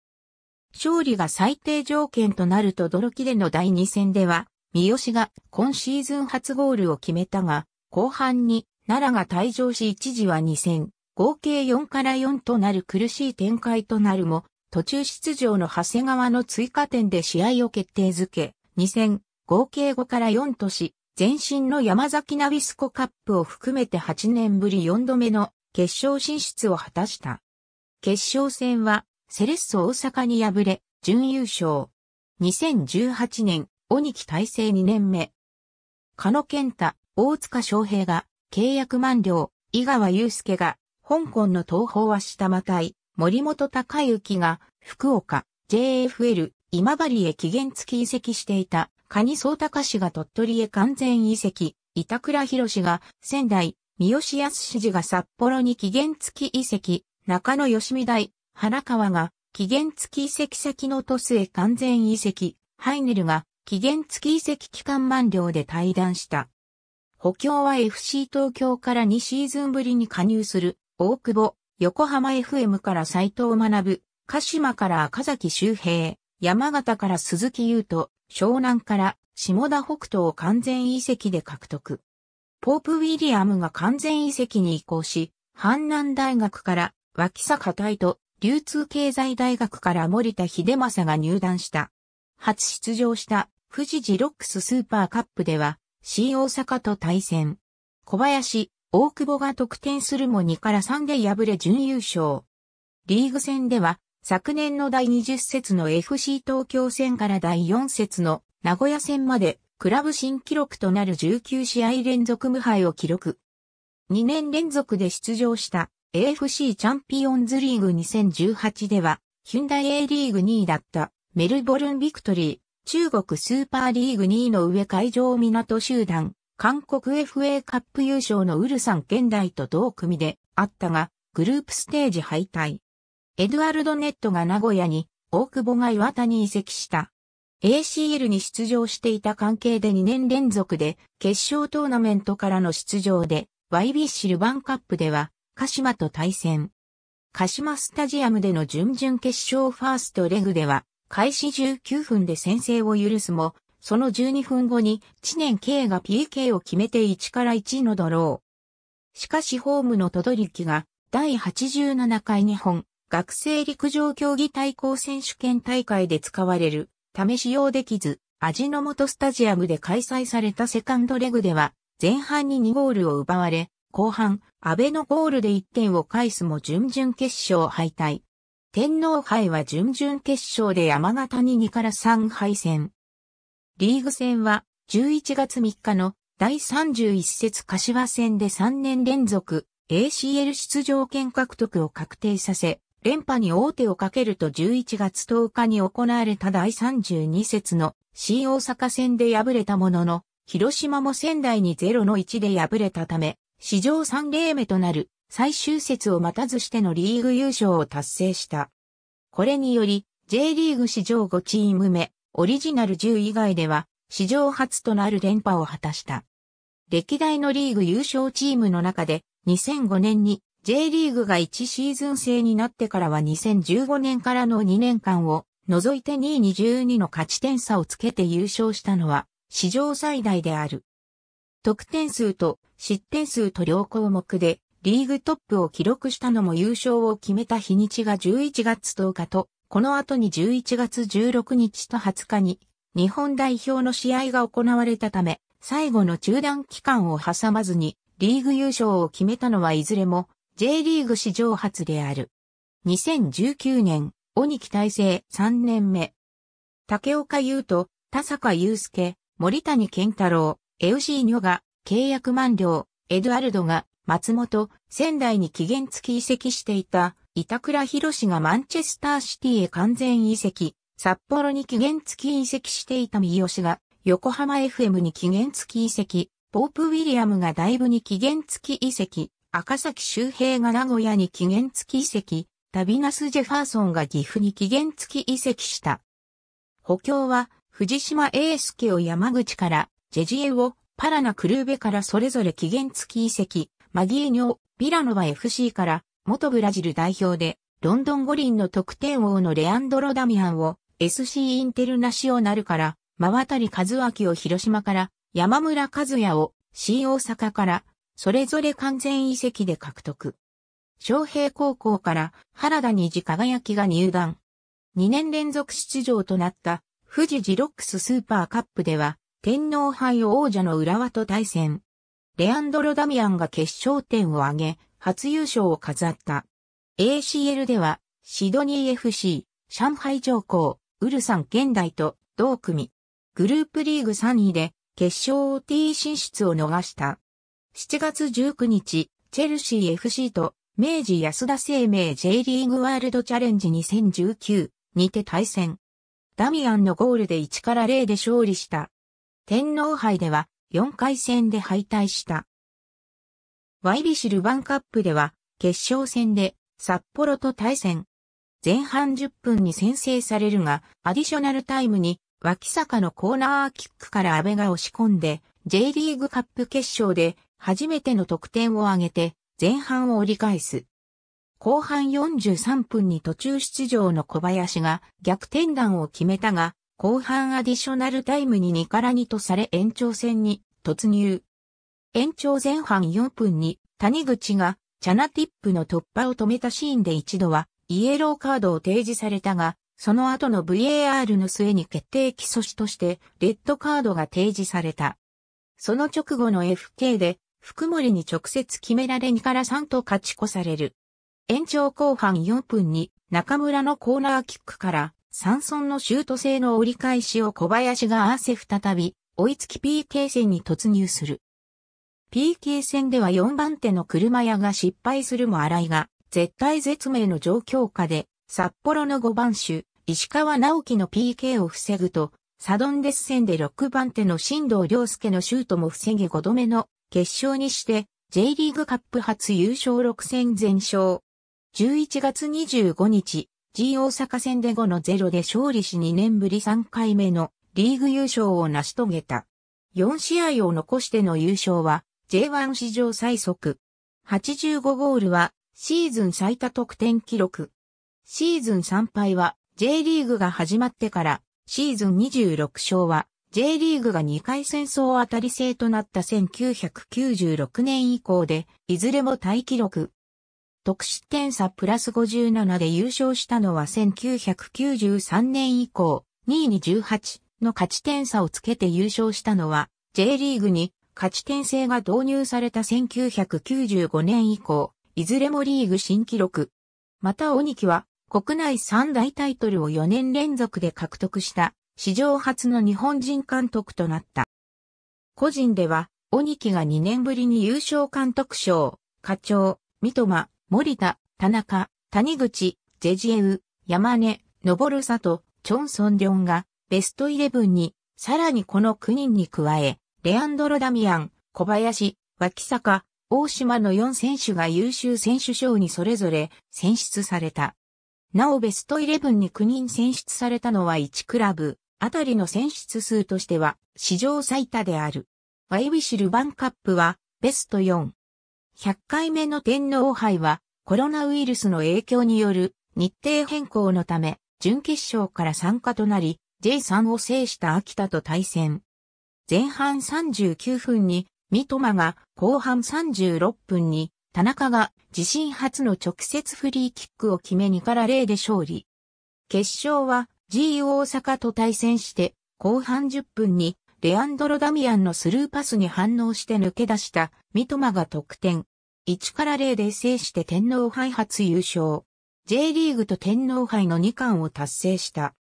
勝利が最低条件となると驚きでの第2戦では、三好が今シーズン初ゴールを決めたが、後半に奈良が退場し一時は2戦合計4から4となる苦しい展開となるも、途中出場の長谷川の追加点で試合を決定づけ、2戦、合計5から4とし、前身の山崎ナビスコカップを含めて8年ぶり4度目の決勝進出を果たした。決勝戦は、セレッソ大阪に敗れ、準優勝。2018年、鬼木大成2年目。加野健太、大塚翔平が、契約満了、井川祐介が、香港の東方は下またい、森本隆之が、福岡、JFL、今治へ期限付き移籍していた、カ蟹総カ氏が鳥取へ完全移籍、板倉博士が仙台、三好康氏が札幌に期限付き移籍、中野吉美大、原川が期限付き移籍先の都市へ完全移籍、ハイネルが期限付き移籍期間満了で退団した。補強は FC 東京から2シーズンぶりに加入する大久保、横浜 FM から斎藤学、鹿島から赤崎周平、山形から鈴木優斗、湘南から下田北斗を完全遺跡で獲得。ポープ・ウィリアムが完全遺跡に移行し、阪南大学から脇坂隊と流通経済大学から森田秀正が入団した。初出場した富士ジロックススーパーカップでは、新大阪と対戦。小林、大久保が得点するも2から3で敗れ準優勝。リーグ戦では、昨年の第20節の FC 東京戦から第4節の名古屋戦まで、クラブ新記録となる19試合連続無敗を記録。2年連続で出場した AFC チャンピオンズリーグ2018では、ヒュンダイ A リーグ2位だったメルボルンビクトリー、中国スーパーリーグ2位の上海上港集団、韓国 FA カップ優勝のウルサン現代と同組であったが、グループステージ敗退。エドワルド・ネットが名古屋に、大久保が岩田に移籍した。ACL に出場していた関係で2年連続で決勝トーナメントからの出場で YBC ルヴァンカップでは鹿島と対戦。鹿島スタジアムでの準々決勝ファーストレグでは開始19分で先制を許すもその12分後に知念慶が PK を決めて1から1のドロー。しかしホームのとどりきが第87回日本学生陸上競技対抗選手権大会で使われる試し用できず味の素スタジアムで開催されたセカンドレグでは前半に2ゴールを奪われ後半安倍のゴールで1点を返すも準々決勝敗退。天皇杯は準々決勝で山形に2から3敗戦。リーグ戦は11月3日の第31節柏戦で3年連続 ACL 出場権獲得を確定させ、連覇に王手をかけると11月10日に行われた第32節の新大阪戦で敗れたものの、広島も仙台に0の1で敗れたため、史上3例目となる最終節を待たずしてのリーグ優勝を達成した。これにより、J リーグ史上5チーム目、オリジナル10以外では史上初となる連覇を果たした。歴代のリーグ優勝チームの中で2005年に J リーグが1シーズン制になってからは2015年からの2年間を除いて2位に12の勝ち点差をつけて優勝したのは史上最大である。得点数と失点数と両項目でリーグトップを記録したのも優勝を決めた日にちが11月10日とこの後に11月16日と20日に日本代表の試合が行われたため、最後の中断期間を挟まずにリーグ優勝を決めたのはいずれも J リーグ史上初である。2019年、鬼木大成3年目。竹岡優と田坂祐介、森谷健太郎、エウシーニョが契約満了、エドアルドが松本、仙台に期限付き移籍していた板倉博がマンチェスターシティへ完全移籍、札幌に期限付き移籍していた三好が、横浜 FM に期限付き移籍、ポープ・ウィリアムが大部に期限付き移籍、赤崎周平が名古屋に期限付き移籍、タビナス・ジェファーソンが岐阜に期限付き移籍した。補強は、藤島英介を山口から、ジェジエを、パラナ・クルーベからそれぞれ期限付き移籍、マギーニョ、ビラノバ FC から、元ブラジル代表で、ロンドン五輪の得点王のレアンドロ・ダミアンを SC インテルナシオナルから、真渡り和明を広島から、山村和也を C 大阪から、それぞれ完全移籍で獲得。昌平高校から原田虹輝きが入団。2年連続出場となった富士ジロックススーパーカップでは天皇杯王者の浦和と対戦。レアンドロ・ダミアンが決勝点を挙げ、初優勝を飾った。ACL では、シドニー FC、上海上皇、ウルサン現代と同組。グループリーグ3位で、決勝 OT 進出を逃した。7月19日、チェルシー FC と明治安田生命 J リーグワールドチャレンジ2019にて対戦。ダミアンのゴールで1から0で勝利した。天皇杯では4回戦で敗退した。ワイビシルバンカップでは、決勝戦で札幌と対戦。前半10分に先制されるが、アディショナルタイムに脇坂のコーナーキックから安倍が押し込んで、J リーグカップ決勝で初めての得点を挙げて、前半を折り返す。後半43分に途中出場の小林が逆転弾を決めたが、後半アディショナルタイムに2から2とされ延長戦に突入。延長前半4分に谷口がチャナティップの突破を止めたシーンで一度はイエローカードを提示されたが、その後の VAR の末に決定基礎としてレッドカードが提示された。その直後の FK で福森に直接決められ2から3と勝ち越される。延長後半4分に中村のコーナーキックから三村のシュート性の折り返しを小林が合わせ再び追いつき PK 戦に突入する。PK 戦では4番手の車屋が失敗するも荒井が、絶対絶命の状況下で、札幌の5番手、石川直樹の PK を防ぐと、サドンデス戦で6番手の新藤良介のシュートも防ぎ5度目の決勝にして、J リーグカップ初優勝6戦全勝。11月25日、G 大阪戦で5の0で勝利し2年ぶり3回目のリーグ優勝を成し遂げた。4試合を残しての優勝は、J1 史上最速。85ゴールはシーズン最多得点記録。シーズン3敗は J リーグが始まってからシーズン26勝は J リーグが2回戦争当たり制となった1996年以降でいずれも大記録。得失点差プラス57で優勝したのは1993年以降、2位に18の勝ち点差をつけて優勝したのは J リーグに勝ち転生が導入された1995年以降、いずれもリーグ新記録。また鬼木は国内三大タイトルを4年連続で獲得した史上初の日本人監督となった。個人では鬼木が2年ぶりに優勝監督賞、課長、三笘、森田、田中、谷口、ゼジエウ、山根、登里、チョンソンリョンがベストイレブンに、さらにこの9人に加え、レアンドロ・ダミアン、小林、脇坂、大島の4選手が優秀選手賞にそれぞれ選出された。なおベスト11に9人選出されたのは1クラブ、あたりの選出数としては史上最多である。ワイウィシルバンカップはベスト4。100回目の天皇杯はコロナウイルスの影響による日程変更のため準決勝から参加となり J3 を制した秋田と対戦。前半39分に三笘が後半36分に田中が自身初の直接フリーキックを決め2から0で勝利。決勝は G 大阪と対戦して後半10分にレアンドロ・ダミアンのスルーパスに反応して抜け出した三笘が得点。1から0で制して天皇杯初優勝。J リーグと天皇杯の2冠を達成した。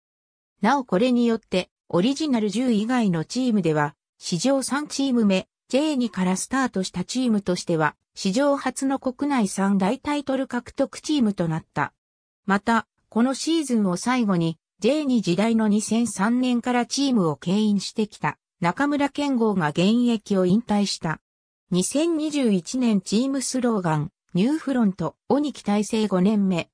なおこれによってオリジナル10以外のチームでは、史上3チーム目、J2 からスタートしたチームとしては、史上初の国内3大タイトル獲得チームとなった。また、このシーズンを最後に、J2 時代の2003年からチームを牽引してきた、中村健吾が現役を引退した。2021年チームスローガン、ニューフロント、鬼木体制5年目。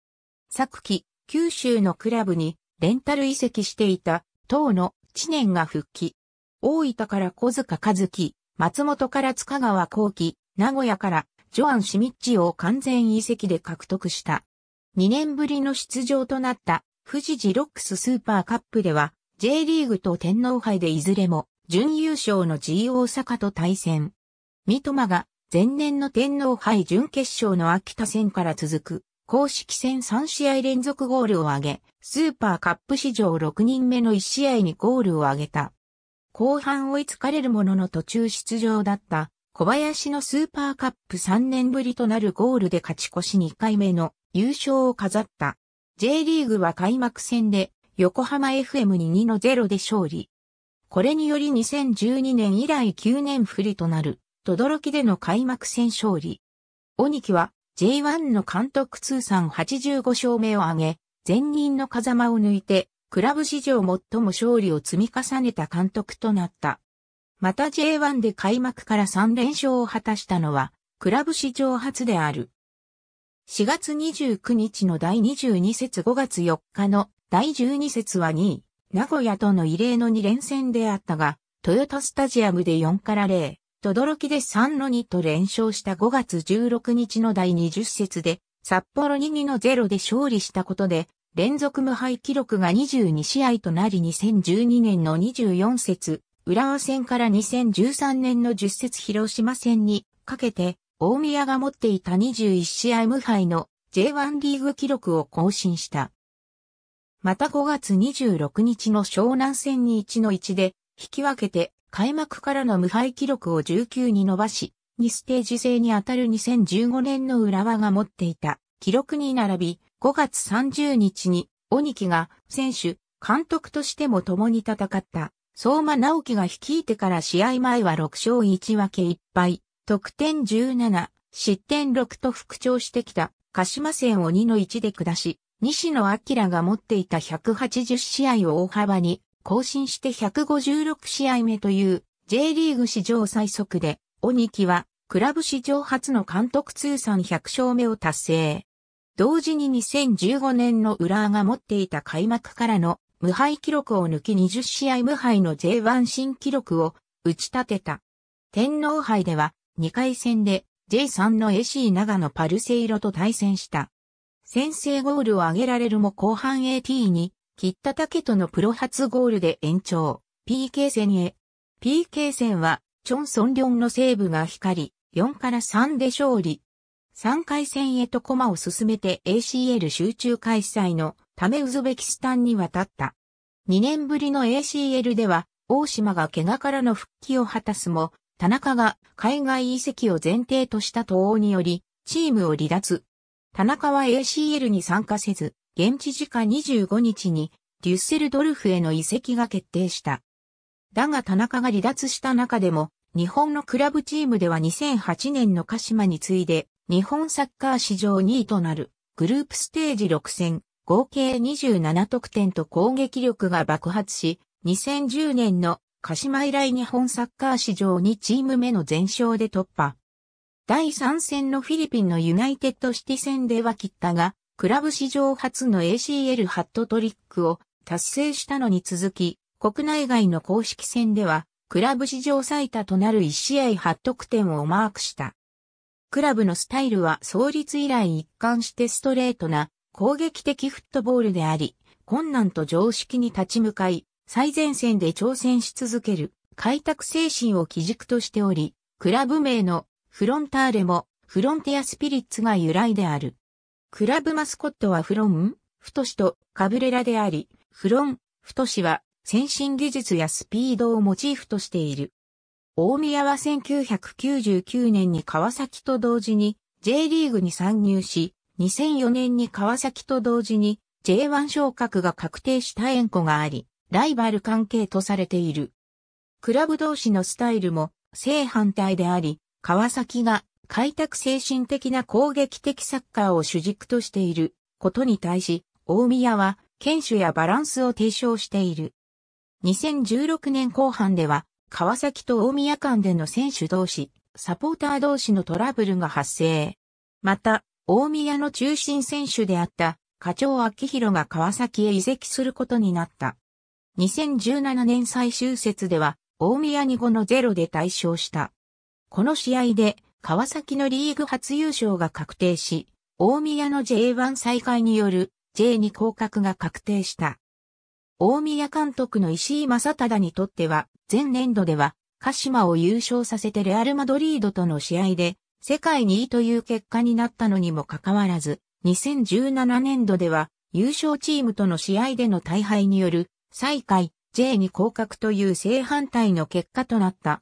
昨季、九州のクラブにレンタル移籍していた、当の1年が復帰。大分から小塚和樹、松本から塚川幸喜、名古屋からジョアン・シミッチを完全移籍で獲得した。2年ぶりの出場となった富士ジロックススーパーカップでは J リーグと天皇杯でいずれも準優勝の G 大阪と対戦。三笘が前年の天皇杯準決勝の秋田戦から続く公式戦3試合連続ゴールを挙げ、スーパーカップ史上6人目の1試合にゴールを挙げた。後半追いつかれるものの途中出場だった小林のスーパーカップ3年ぶりとなるゴールで勝ち越し2回目の優勝を飾った。J リーグは開幕戦で横浜 FM に2の0で勝利。これにより2012年以来9年振りとなる、轟での開幕戦勝利。鬼木は J1 の監督通算85勝目を挙げ、前任の風間を抜いて、クラブ史上最も勝利を積み重ねた監督となった。また J1 で開幕から3連勝を果たしたのは、クラブ史上初である。4月29日の第22節5月4日の第12節は2位、名古屋との異例の2連戦であったが、トヨタスタジアムで4から0、きで3の2と連勝した5月16日の第20節で、札幌2 2の0で勝利したことで、連続無敗記録が22試合となり2012年の24節、浦和戦から2013年の10節広島戦にかけて、大宮が持っていた21試合無敗の J1 リーグ記録を更新した。また5月26日の湘南戦に1の1で、引き分けて開幕からの無敗記録を19に伸ばし、2ステージ制に当たる2015年の浦和が持っていた記録に並び、5月30日に、鬼木が選手、監督としても共に戦った、相馬直樹が率いてから試合前は6勝1分け1敗、得点17、失点6と復調してきた、鹿島戦を2の1で下し、西野明が持っていた180試合を大幅に更新して156試合目という J リーグ史上最速で、鬼木はクラブ史上初の監督通算100勝目を達成。同時に2015年の浦和が持っていた開幕からの無敗記録を抜き20試合無敗の J1 新記録を打ち立てた。天皇杯では2回戦で J3 の AC 長野パルセイロと対戦した。先制ゴールを挙げられるも後半 AT にった竹とのプロ初ゴールで延長、PK 戦へ。PK 戦は、チョンソンリョンのセーブが光り、4から3で勝利。3回戦へと駒を進めて ACL 集中開催のためウズベキスタンに渡った。2年ぶりの ACL では、大島が怪我からの復帰を果たすも、田中が海外移籍を前提とした東欧により、チームを離脱。田中は ACL に参加せず、現地時間25日にデュッセルドルフへの移籍が決定した。だが田中が離脱した中でも、日本のクラブチームでは2008年の鹿島に次いで、日本サッカー史上2位となる、グループステージ6戦、合計27得点と攻撃力が爆発し、2010年の鹿島以来日本サッカー史上2チーム目の全勝で突破。第3戦のフィリピンのユナイテッドシティ戦では切ったが、クラブ史上初の ACL ハットトリックを達成したのに続き、国内外の公式戦では、クラブ史上最多となる1試合8得点をマークした。クラブのスタイルは創立以来一貫してストレートな攻撃的フットボールであり、困難と常識に立ち向かい、最前線で挑戦し続ける開拓精神を基軸としており、クラブ名のフロンターレもフロンティアスピリッツが由来である。クラブマスコットはフロン、フトシとカブレラであり、フロン、フトシは先進技術やスピードをモチーフとしている。大宮は1999年に川崎と同時に J リーグに参入し、2004年に川崎と同時に J1 昇格が確定した縁故があり、ライバル関係とされている。クラブ同士のスタイルも正反対であり、川崎が開拓精神的な攻撃的サッカーを主軸としていることに対し、大宮は堅守やバランスを提唱している。2016年後半では、川崎と大宮間での選手同士、サポーター同士のトラブルが発生。また、大宮の中心選手であった課長秋広が川崎へ移籍することになった。2017年最終節では、大宮に5の0で対勝した。この試合で、川崎のリーグ初優勝が確定し、大宮の J1 再開による J2 降格が確定した。大宮監督の石井正忠にとっては、前年度では、鹿島を優勝させてレアル・マドリードとの試合で、世界2位という結果になったのにもかかわらず、2017年度では、優勝チームとの試合での大敗による、最下位 J2 降格という正反対の結果となった。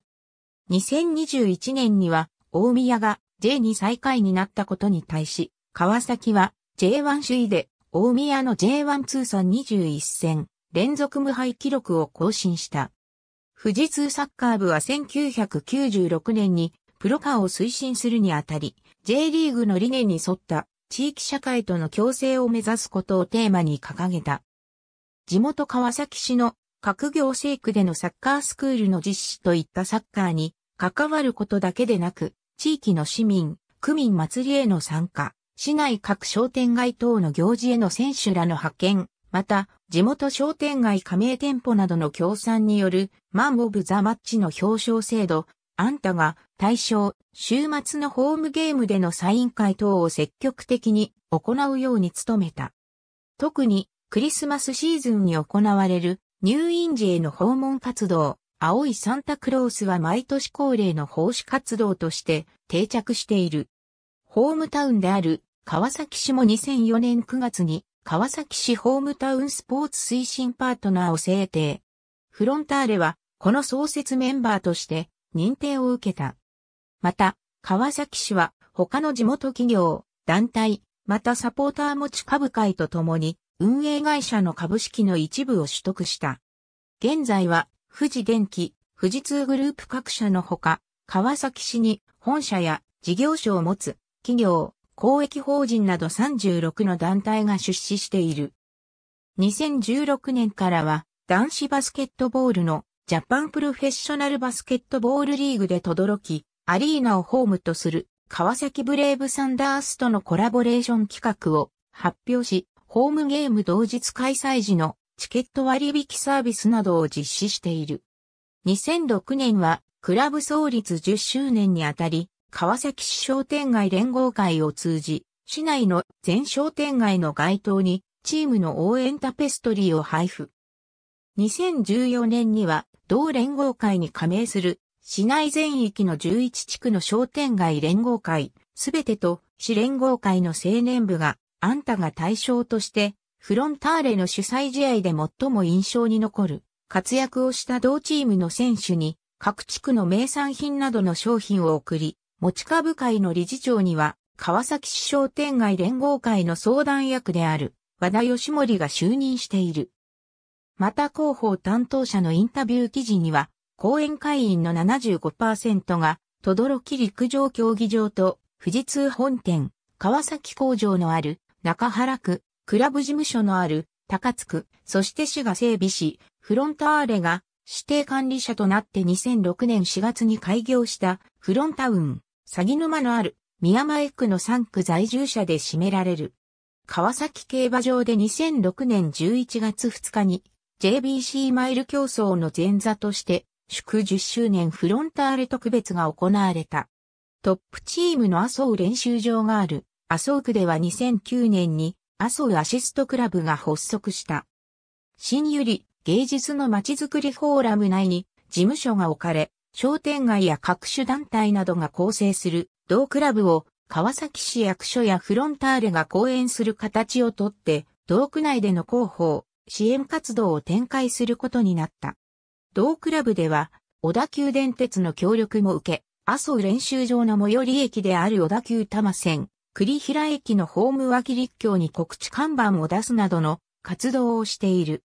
2021年には、大宮が J2 最下位になったことに対し、川崎は J1 首位で大宮の J1 通算21戦連続無敗記録を更新した。富士通サッカー部は1996年にプロ化を推進するにあたり、J リーグの理念に沿った地域社会との共生を目指すことをテーマに掲げた。地元川崎市の各行政区でのサッカースクールの実施といったサッカーに関わることだけでなく、地域の市民、区民祭りへの参加、市内各商店街等の行事への選手らの派遣、また、地元商店街加盟店舗などの協賛による、マン・オブ・ザ・マッチの表彰制度、あんたが、対象、週末のホームゲームでのサイン会等を積極的に行うように努めた。特に、クリスマスシーズンに行われる、入院時への訪問活動、青いサンタクロースは毎年恒例の奉仕活動として定着している。ホームタウンである川崎市も2004年9月に川崎市ホームタウンスポーツ推進パートナーを制定。フロンターレはこの創設メンバーとして認定を受けた。また、川崎市は他の地元企業、団体、またサポーター持ち株会とともに運営会社の株式の一部を取得した。現在は富士電機、富士通グループ各社のほか、川崎市に本社や事業所を持つ企業、公益法人など36の団体が出資している。2016年からは男子バスケットボールのジャパンプロフェッショナルバスケットボールリーグで轟き、アリーナをホームとする川崎ブレイブサンダースとのコラボレーション企画を発表し、ホームゲーム同日開催時のチケット割引サービスなどを実施している。2006年は、クラブ創立10周年にあたり、川崎市商店街連合会を通じ、市内の全商店街の街頭にチームの応援タペストリーを配布。2014年には同連合会に加盟する市内全域の11地区の商店街連合会すべてと市連合会の青年部があんたが対象としてフロンターレの主催試合で最も印象に残る活躍をした同チームの選手に各地区の名産品などの商品を送り、持ち株会の理事長には川崎市商店街連合会の相談役である和田義盛が就任している。また広報担当者のインタビュー記事には、講演会員の75%が、轟陸上競技場と富士通本店、川崎工場のある中原区クラブ事務所のある高津区、そして市が整備し、フロンターレが指定管理者となって2006年4月に開業したフロンタウン、詐欺沼のある宮前区の3区在住者で占められる。川崎競馬場で2006年11月2日に JBC マイル競争の前座として祝10周年フロンターレ特別が行われた。トップチームの麻生練習場がある麻生区では2009年に麻生アシストクラブが発足した。新百合芸術のまちづくりフォーラム内に事務所が置かれ、商店街や各種団体などが構成する同クラブを川崎市役所やフロンターレが講演する形をとって、同区内での広報、支援活動を展開することになった。同クラブでは、小田急電鉄の協力も受け、阿蘇練習場の最寄り駅である小田急多摩線、栗平駅のホーム脇立教に告知看板を出すなどの活動をしている。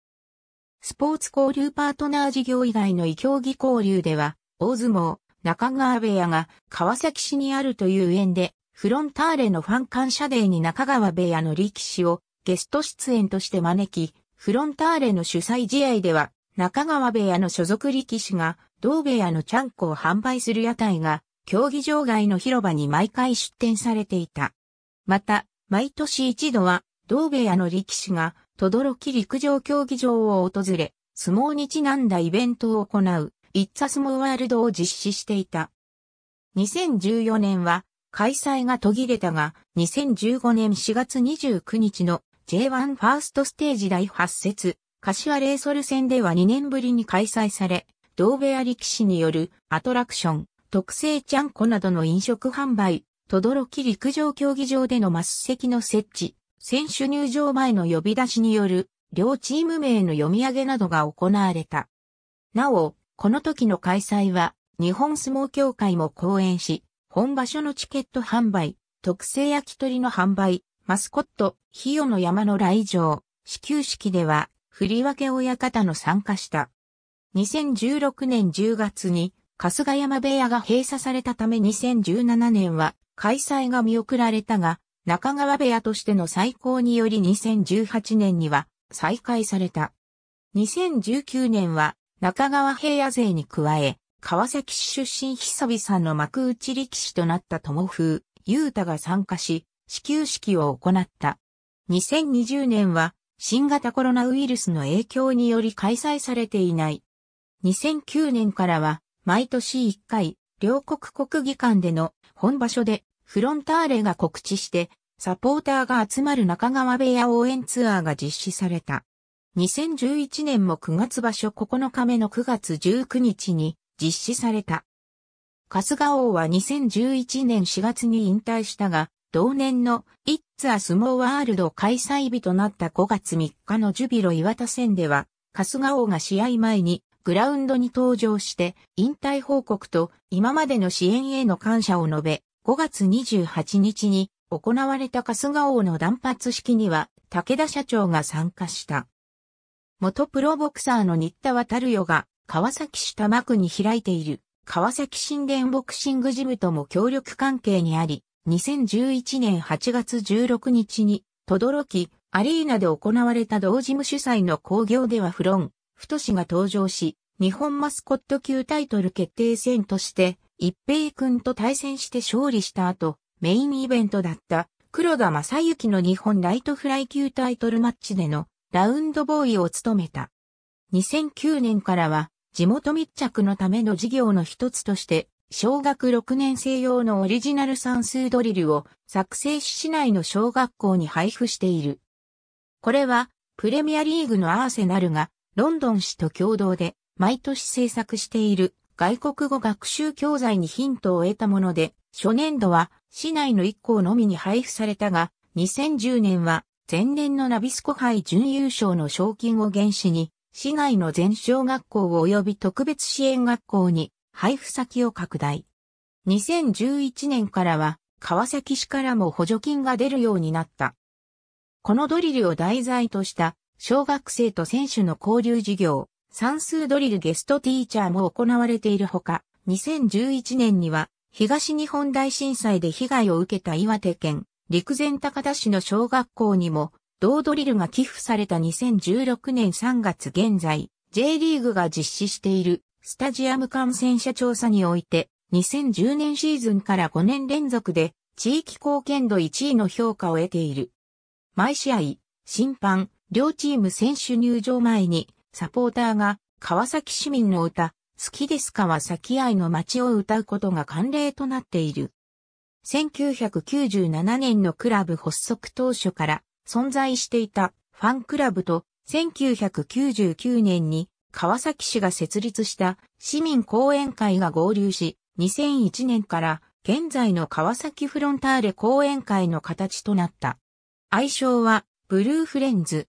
スポーツ交流パートナー事業以外の異競技交流では、大相撲、中川部屋が川崎市にあるという縁で、フロンターレのファン感謝デーに中川部屋の力士をゲスト出演として招き、フロンターレの主催試合では、中川部屋の所属力士が、同部屋のちゃんこを販売する屋台が、競技場外の広場に毎回出展されていた。また、毎年一度は、同部屋の力士が、轟陸上競技場を訪れ、相撲にちなんだイベントを行う、イッツァ相撲ワールドを実施していた。2014年は、開催が途切れたが、2015年4月29日の J1 ファーストステージ第8節、柏レイソル戦では2年ぶりに開催され、同部屋力士によるアトラクション、特製ちゃんこなどの飲食販売、どろき陸上競技場でのマス席の設置、選手入場前の呼び出しによる両チーム名の読み上げなどが行われた。なお、この時の開催は日本相撲協会も講演し、本場所のチケット販売、特製焼き鳥の販売、マスコット、ひよの山の来場、始球式では、振り分け親方の参加した。2016年10月に、春日山部屋が閉鎖されたため2017年は開催が見送られたが、中川部屋としての再興により2018年には再開された。2019年は中川平野勢に加え、川崎市出身久々の幕内力士となった友風、雄太が参加し、始球式を行った。2020年は新型コロナウイルスの影響により開催されていない。2009年からは毎年1回、両国国技館での本場所でフロンターレが告知して、サポーターが集まる中川部屋応援ツアーが実施された。2011年も9月場所9日目の9月19日に実施された。春日王は2011年4月に引退したが、同年のイッツアスモーワールド開催日となった5月3日のジュビロ岩田戦では、春日王が試合前にグラウンドに登場して引退報告と今までの支援への感謝を述べ、5月28日に行われた春日王の断髪式には武田社長が参加した。元プロボクサーの新田渡よが川崎市多摩区に開いている川崎神殿ボクシングジムとも協力関係にあり、2011年8月16日に、ろき、アリーナで行われた同事務主催の興行ではフロン、太氏が登場し、日本マスコット級タイトル決定戦として、一平君と対戦して勝利した後、メインイベントだった黒田正幸の日本ライトフライ級タイトルマッチでのラウンドボーイを務めた。2009年からは地元密着のための事業の一つとして小学6年生用のオリジナル算数ドリルを作成市内の小学校に配布している。これはプレミアリーグのアーセナルがロンドン市と共同で毎年制作している外国語学習教材にヒントを得たもので、初年度は市内の1校のみに配布されたが、2010年は前年のナビスコ杯準優勝の賞金を原資に、市内の全小学校及び特別支援学校に配布先を拡大。2011年からは、川崎市からも補助金が出るようになった。このドリルを題材とした、小学生と選手の交流事業、算数ドリルゲストティーチャーも行われているほか、2011年には東日本大震災で被害を受けた岩手県陸前高田市の小学校にも同ドリルが寄付された2016年3月現在、J リーグが実施しているスタジアム感染者調査において、2010年シーズンから5年連続で地域貢献度1位の評価を得ている。毎試合、審判、両チーム選手入場前にサポーターが川崎市民の歌、好きです川崎愛の街を歌うことが慣例となっている。1997年のクラブ発足当初から存在していたファンクラブと1999年に川崎市が設立した市民講演会が合流し、2001年から現在の川崎フロンターレ講演会の形となった。愛称はブルーフレンズ。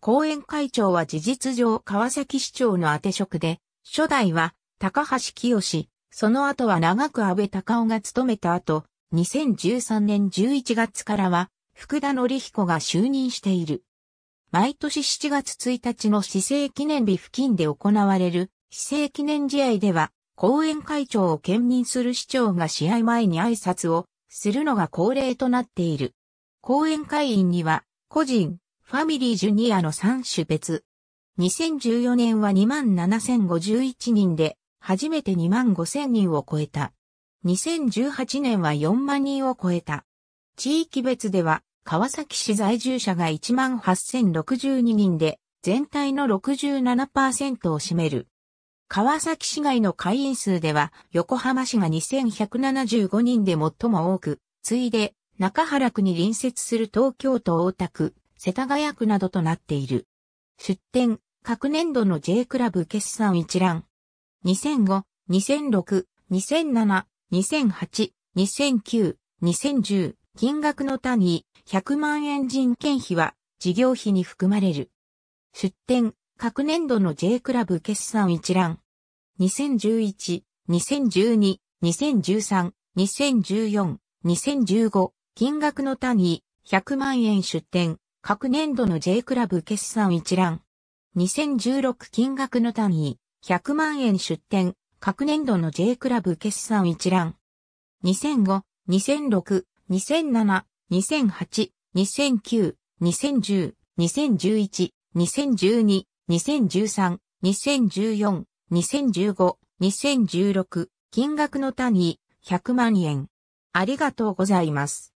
後援会長は事実上川崎市長の宛職で、初代は高橋清、その後は長く安倍隆夫が務めた後、2013年11月からは福田則彦が就任している。毎年7月1日の市政記念日付近で行われる市政記念試合では、後援会長を兼任する市長が試合前に挨拶をするのが恒例となっている。後援会員には、個人、ファミリージュニアの3種別。2014年は27,051人で、初めて25,000人を超えた。2018年は4万人を超えた。地域別では、川崎市在住者が18,062人で、全体の67%を占める。川崎市外の会員数では、横浜市が2175人で最も多く、次いで、中原区に隣接する東京都大田区、世田谷区などとなっている。出展、各年度の J クラブ決算一覧。2005、2006、2007、2008、2009、2010、金額の単位、100万円人件費は事業費に含まれる。出展、各年度の J クラブ決算一覧。2011、2012、2013、2014、2015、金額の単位、100万円出展、各年度の J クラブ決算一覧。2016金額の単位、100万円出店、各年度の J クラブ決算一覧。2005、2006、2007、2008、2009、2010、2011、2012、2013、2014、2015、2016、金額の単位、100万円。ありがとうございます。